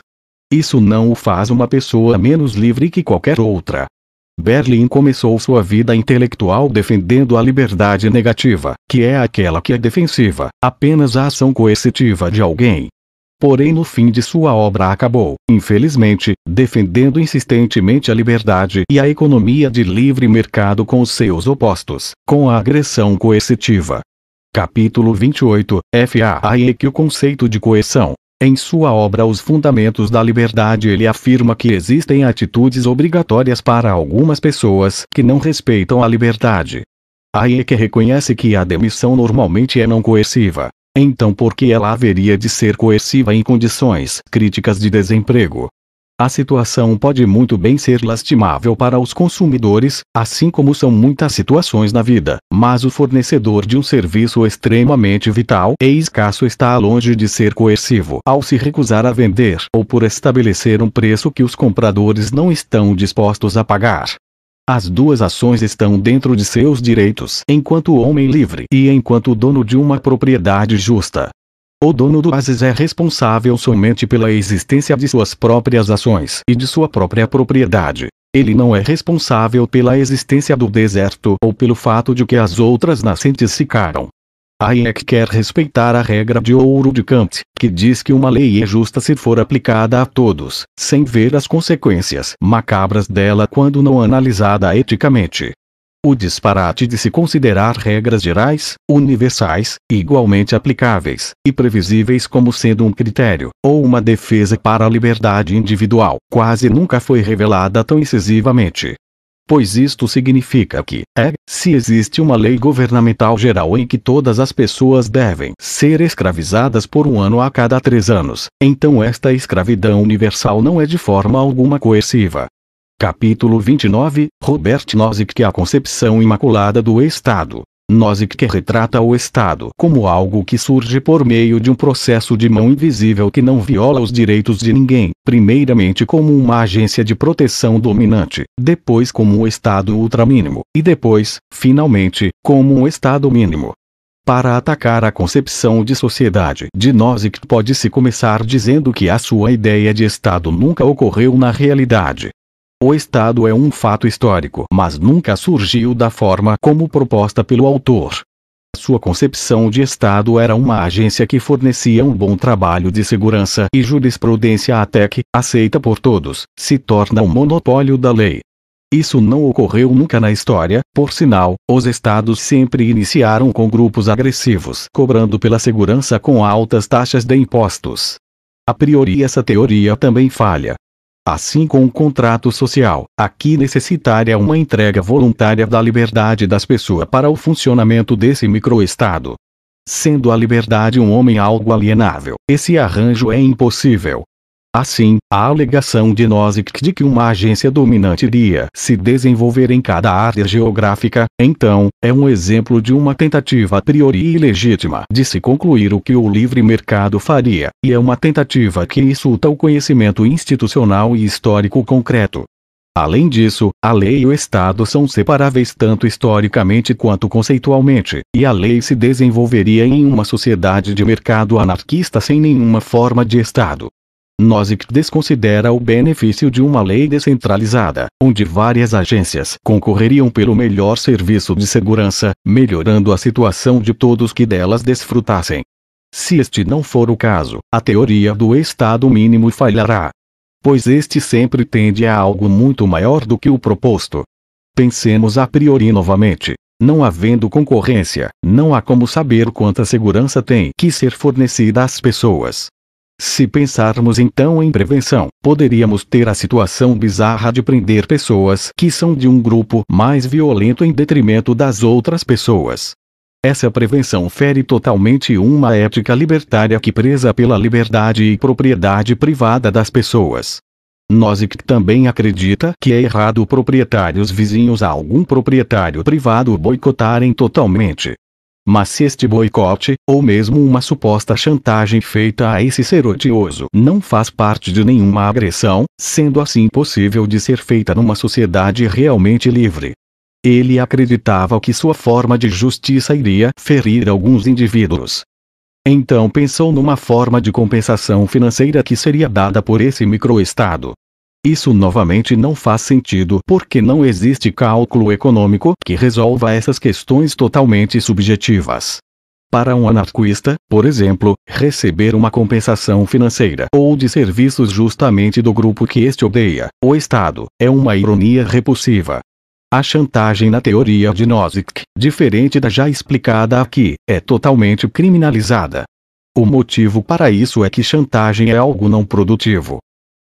Isso não o faz uma pessoa menos livre que qualquer outra. Berlim começou sua vida intelectual defendendo a liberdade negativa, que é aquela que é defensiva, apenas a ação coercitiva de alguém. Porém, no fim de sua obra, acabou, infelizmente, defendendo insistentemente a liberdade e a economia de livre mercado com os seus opostos, com a agressão coercitiva. Capítulo 28 FAI que é o conceito de coerção em sua obra Os Fundamentos da Liberdade ele afirma que existem atitudes obrigatórias para algumas pessoas que não respeitam a liberdade. Hayek reconhece que a demissão normalmente é não coerciva. Então por que ela haveria de ser coerciva em condições críticas de desemprego? A situação pode muito bem ser lastimável para os consumidores, assim como são muitas situações na vida, mas o fornecedor de um serviço extremamente vital e escasso está longe de ser coercivo ao se recusar a vender ou por estabelecer um preço que os compradores não estão dispostos a pagar. As duas ações estão dentro de seus direitos enquanto homem livre e enquanto dono de uma propriedade justa. O dono do Aziz é responsável somente pela existência de suas próprias ações e de sua própria propriedade. Ele não é responsável pela existência do deserto ou pelo fato de que as outras nascentes ficaram. Hayek quer respeitar a regra de ouro de Kant, que diz que uma lei é justa se for aplicada a todos, sem ver as consequências macabras dela quando não analisada eticamente o disparate de se considerar regras gerais, universais, igualmente aplicáveis e previsíveis como sendo um critério ou uma defesa para a liberdade individual quase nunca foi revelada tão incisivamente. Pois isto significa que, é, se existe uma lei governamental geral em que todas as pessoas devem ser escravizadas por um ano a cada três anos, então esta escravidão universal não é de forma alguma coerciva, Capítulo 29, Robert Nozick que a concepção imaculada do Estado. Nozick que retrata o Estado como algo que surge por meio de um processo de mão invisível que não viola os direitos de ninguém, primeiramente como uma agência de proteção dominante, depois como um Estado ultramínimo, e depois, finalmente, como um Estado mínimo. Para atacar a concepção de sociedade de Nozick pode-se começar dizendo que a sua ideia de Estado nunca ocorreu na realidade, o Estado é um fato histórico, mas nunca surgiu da forma como proposta pelo autor. Sua concepção de Estado era uma agência que fornecia um bom trabalho de segurança e jurisprudência até que, aceita por todos, se torna um monopólio da lei. Isso não ocorreu nunca na história, por sinal, os estados sempre iniciaram com grupos agressivos cobrando pela segurança com altas taxas de impostos. A priori essa teoria também falha, Assim com o contrato social, aqui necessitaria uma entrega voluntária da liberdade das pessoas para o funcionamento desse microestado. Sendo a liberdade um homem algo alienável, esse arranjo é impossível, Assim, a alegação de Nozick de que uma agência dominante iria se desenvolver em cada área geográfica, então, é um exemplo de uma tentativa a priori ilegítima de se concluir o que o livre mercado faria, e é uma tentativa que insulta o conhecimento institucional e histórico concreto. Além disso, a lei e o Estado são separáveis tanto historicamente quanto conceitualmente, e a lei se desenvolveria em uma sociedade de mercado anarquista sem nenhuma forma de Estado. Nozick desconsidera o benefício de uma lei descentralizada, onde várias agências concorreriam pelo melhor serviço de segurança, melhorando a situação de todos que delas desfrutassem. Se este não for o caso, a teoria do Estado mínimo falhará. Pois este sempre tende a algo muito maior do que o proposto. Pensemos a priori novamente. Não havendo concorrência, não há como saber quanta segurança tem que ser fornecida às pessoas. Se pensarmos então em prevenção, poderíamos ter a situação bizarra de prender pessoas que são de um grupo mais violento em detrimento das outras pessoas. Essa prevenção fere totalmente uma ética libertária que preza pela liberdade e propriedade privada das pessoas. Nozick também acredita que é errado proprietários vizinhos a algum proprietário privado boicotarem totalmente mas se este boicote, ou mesmo uma suposta chantagem feita a esse ser odioso, não faz parte de nenhuma agressão, sendo assim possível de ser feita numa sociedade realmente livre. Ele acreditava que sua forma de justiça iria ferir alguns indivíduos. Então pensou numa forma de compensação financeira que seria dada por esse microestado. Isso novamente não faz sentido porque não existe cálculo econômico que resolva essas questões totalmente subjetivas. Para um anarquista, por exemplo, receber uma compensação financeira ou de serviços justamente do grupo que este odeia, o Estado, é uma ironia repulsiva. A chantagem na teoria de Nozick, diferente da já explicada aqui, é totalmente criminalizada. O motivo para isso é que chantagem é algo não produtivo,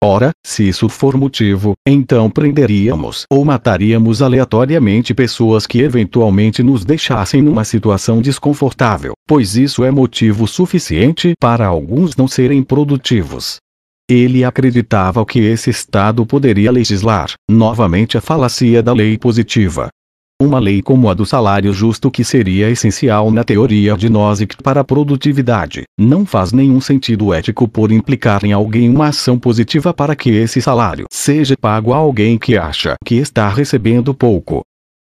Ora, se isso for motivo, então prenderíamos ou mataríamos aleatoriamente pessoas que eventualmente nos deixassem numa situação desconfortável, pois isso é motivo suficiente para alguns não serem produtivos. Ele acreditava que esse Estado poderia legislar, novamente a falácia da lei positiva, uma lei como a do salário justo que seria essencial na teoria de Nozick para a produtividade, não faz nenhum sentido ético por implicar em alguém uma ação positiva para que esse salário seja pago a alguém que acha que está recebendo pouco.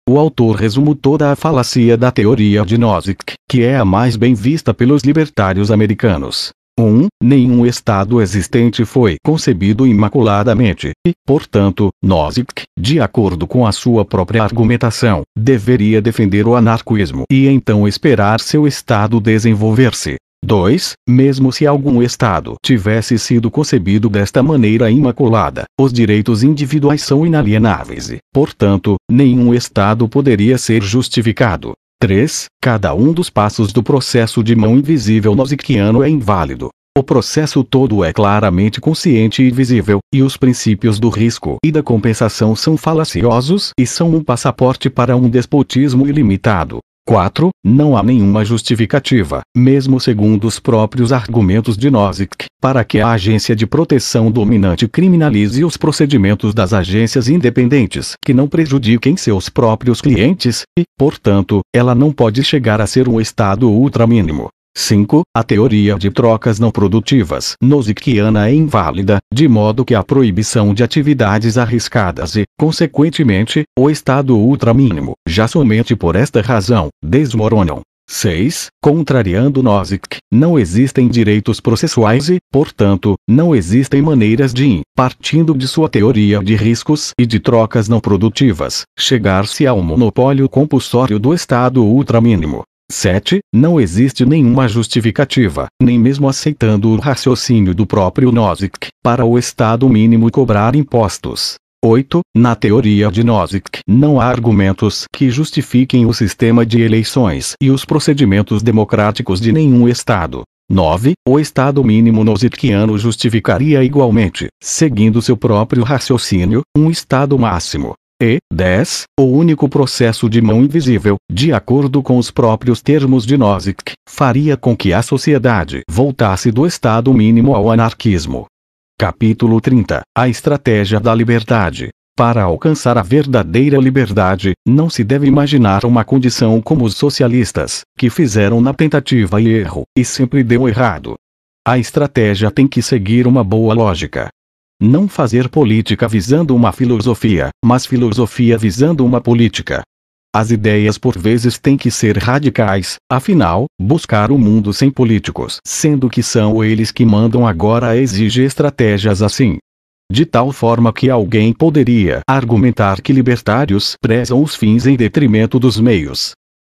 O autor resume toda a falácia da teoria de Nozick, que é a mais bem vista pelos libertários americanos. 1. Nenhum estado existente foi concebido imaculadamente, e, portanto, Nozick, de acordo com a sua própria argumentação, deveria defender o anarquismo e então esperar seu estado desenvolver-se. 2. Mesmo se algum Estado tivesse sido concebido desta maneira imaculada, os direitos individuais são inalienáveis e, portanto, nenhum Estado poderia ser justificado. 3. Cada um dos passos do processo de mão invisível nozickiano é inválido. O processo todo é claramente consciente e visível, e os princípios do risco e da compensação são falaciosos e são um passaporte para um despotismo ilimitado. 4. Não há nenhuma justificativa, mesmo segundo os próprios argumentos de Nozick, para que a agência de proteção dominante criminalize os procedimentos das agências independentes que não prejudiquem seus próprios clientes, e, portanto, ela não pode chegar a ser um Estado ultramínimo, 5. A teoria de trocas não produtivas nozickiana é inválida, de modo que a proibição de atividades arriscadas e, consequentemente, o estado ultramínimo, já somente por esta razão, desmoronam. 6. Contrariando Nozick, não existem direitos processuais e, portanto, não existem maneiras de, partindo de sua teoria de riscos e de trocas não produtivas, chegar-se ao monopólio compulsório do Estado ultramínimo. 7. Não existe nenhuma justificativa, nem mesmo aceitando o raciocínio do próprio Nozick, para o Estado mínimo cobrar impostos. 8. Na teoria de Nozick, não há argumentos que justifiquem o sistema de eleições e os procedimentos democráticos de nenhum Estado. 9. O Estado mínimo nozickiano justificaria igualmente, seguindo seu próprio raciocínio, um Estado máximo, e 10, o único processo de mão invisível, de acordo com os próprios termos de Nozick, faria com que a sociedade voltasse do estado mínimo ao anarquismo. Capítulo 30 A Estratégia da Liberdade para alcançar a verdadeira liberdade, não se deve imaginar uma condição como os socialistas, que fizeram na tentativa e erro, e sempre deu errado. A estratégia tem que seguir uma boa lógica, não fazer política visando uma filosofia, mas filosofia visando uma política. As ideias por vezes têm que ser radicais, afinal, buscar o um mundo sem políticos, sendo que são eles que mandam agora exige estratégias assim. De tal forma que alguém poderia argumentar que libertários prezam os fins em detrimento dos meios.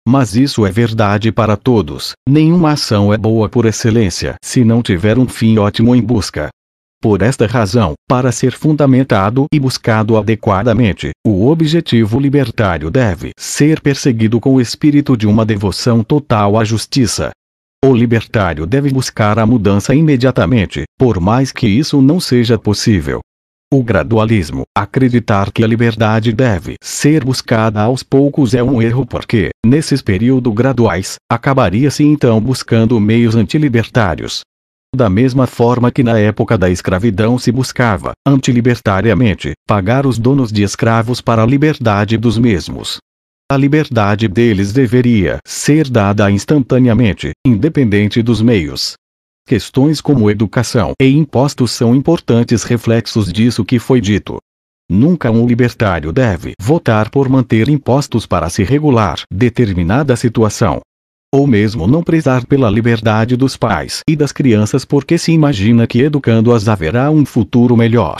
Mas isso é verdade para todos, nenhuma ação é boa por excelência se não tiver um fim ótimo em busca. Por esta razão, para ser fundamentado e buscado adequadamente, o objetivo libertário deve ser perseguido com o espírito de uma devoção total à justiça. O libertário deve buscar a mudança imediatamente, por mais que isso não seja possível. O gradualismo, acreditar que a liberdade deve ser buscada aos poucos é um erro porque, nesses períodos graduais, acabaria-se então buscando meios antilibertários, da mesma forma que na época da escravidão se buscava, antilibertariamente, pagar os donos de escravos para a liberdade dos mesmos. A liberdade deles deveria ser dada instantaneamente, independente dos meios. Questões como educação e impostos são importantes reflexos disso que foi dito. Nunca um libertário deve votar por manter impostos para se regular determinada situação, ou mesmo não prezar pela liberdade dos pais e das crianças porque se imagina que educando-as haverá um futuro melhor.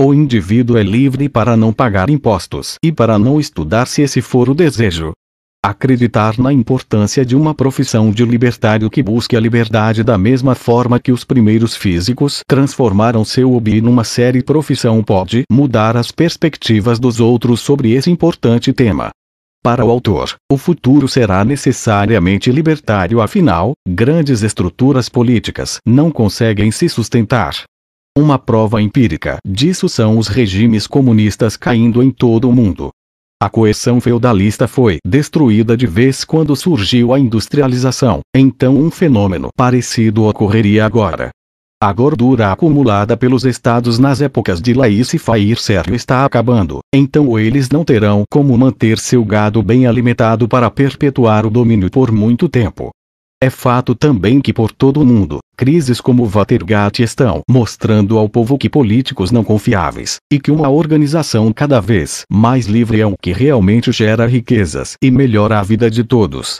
O indivíduo é livre para não pagar impostos e para não estudar se esse for o desejo. Acreditar na importância de uma profissão de libertário que busque a liberdade da mesma forma que os primeiros físicos transformaram seu hobby numa série profissão pode mudar as perspectivas dos outros sobre esse importante tema. Para o autor, o futuro será necessariamente libertário afinal, grandes estruturas políticas não conseguem se sustentar. Uma prova empírica disso são os regimes comunistas caindo em todo o mundo. A coerção feudalista foi destruída de vez quando surgiu a industrialização, então um fenômeno parecido ocorreria agora. A gordura acumulada pelos estados nas épocas de Laís e Fair Sérgio está acabando, então eles não terão como manter seu gado bem alimentado para perpetuar o domínio por muito tempo. É fato também que por todo o mundo, crises como Watergate estão mostrando ao povo que políticos não confiáveis, e que uma organização cada vez mais livre é o que realmente gera riquezas e melhora a vida de todos.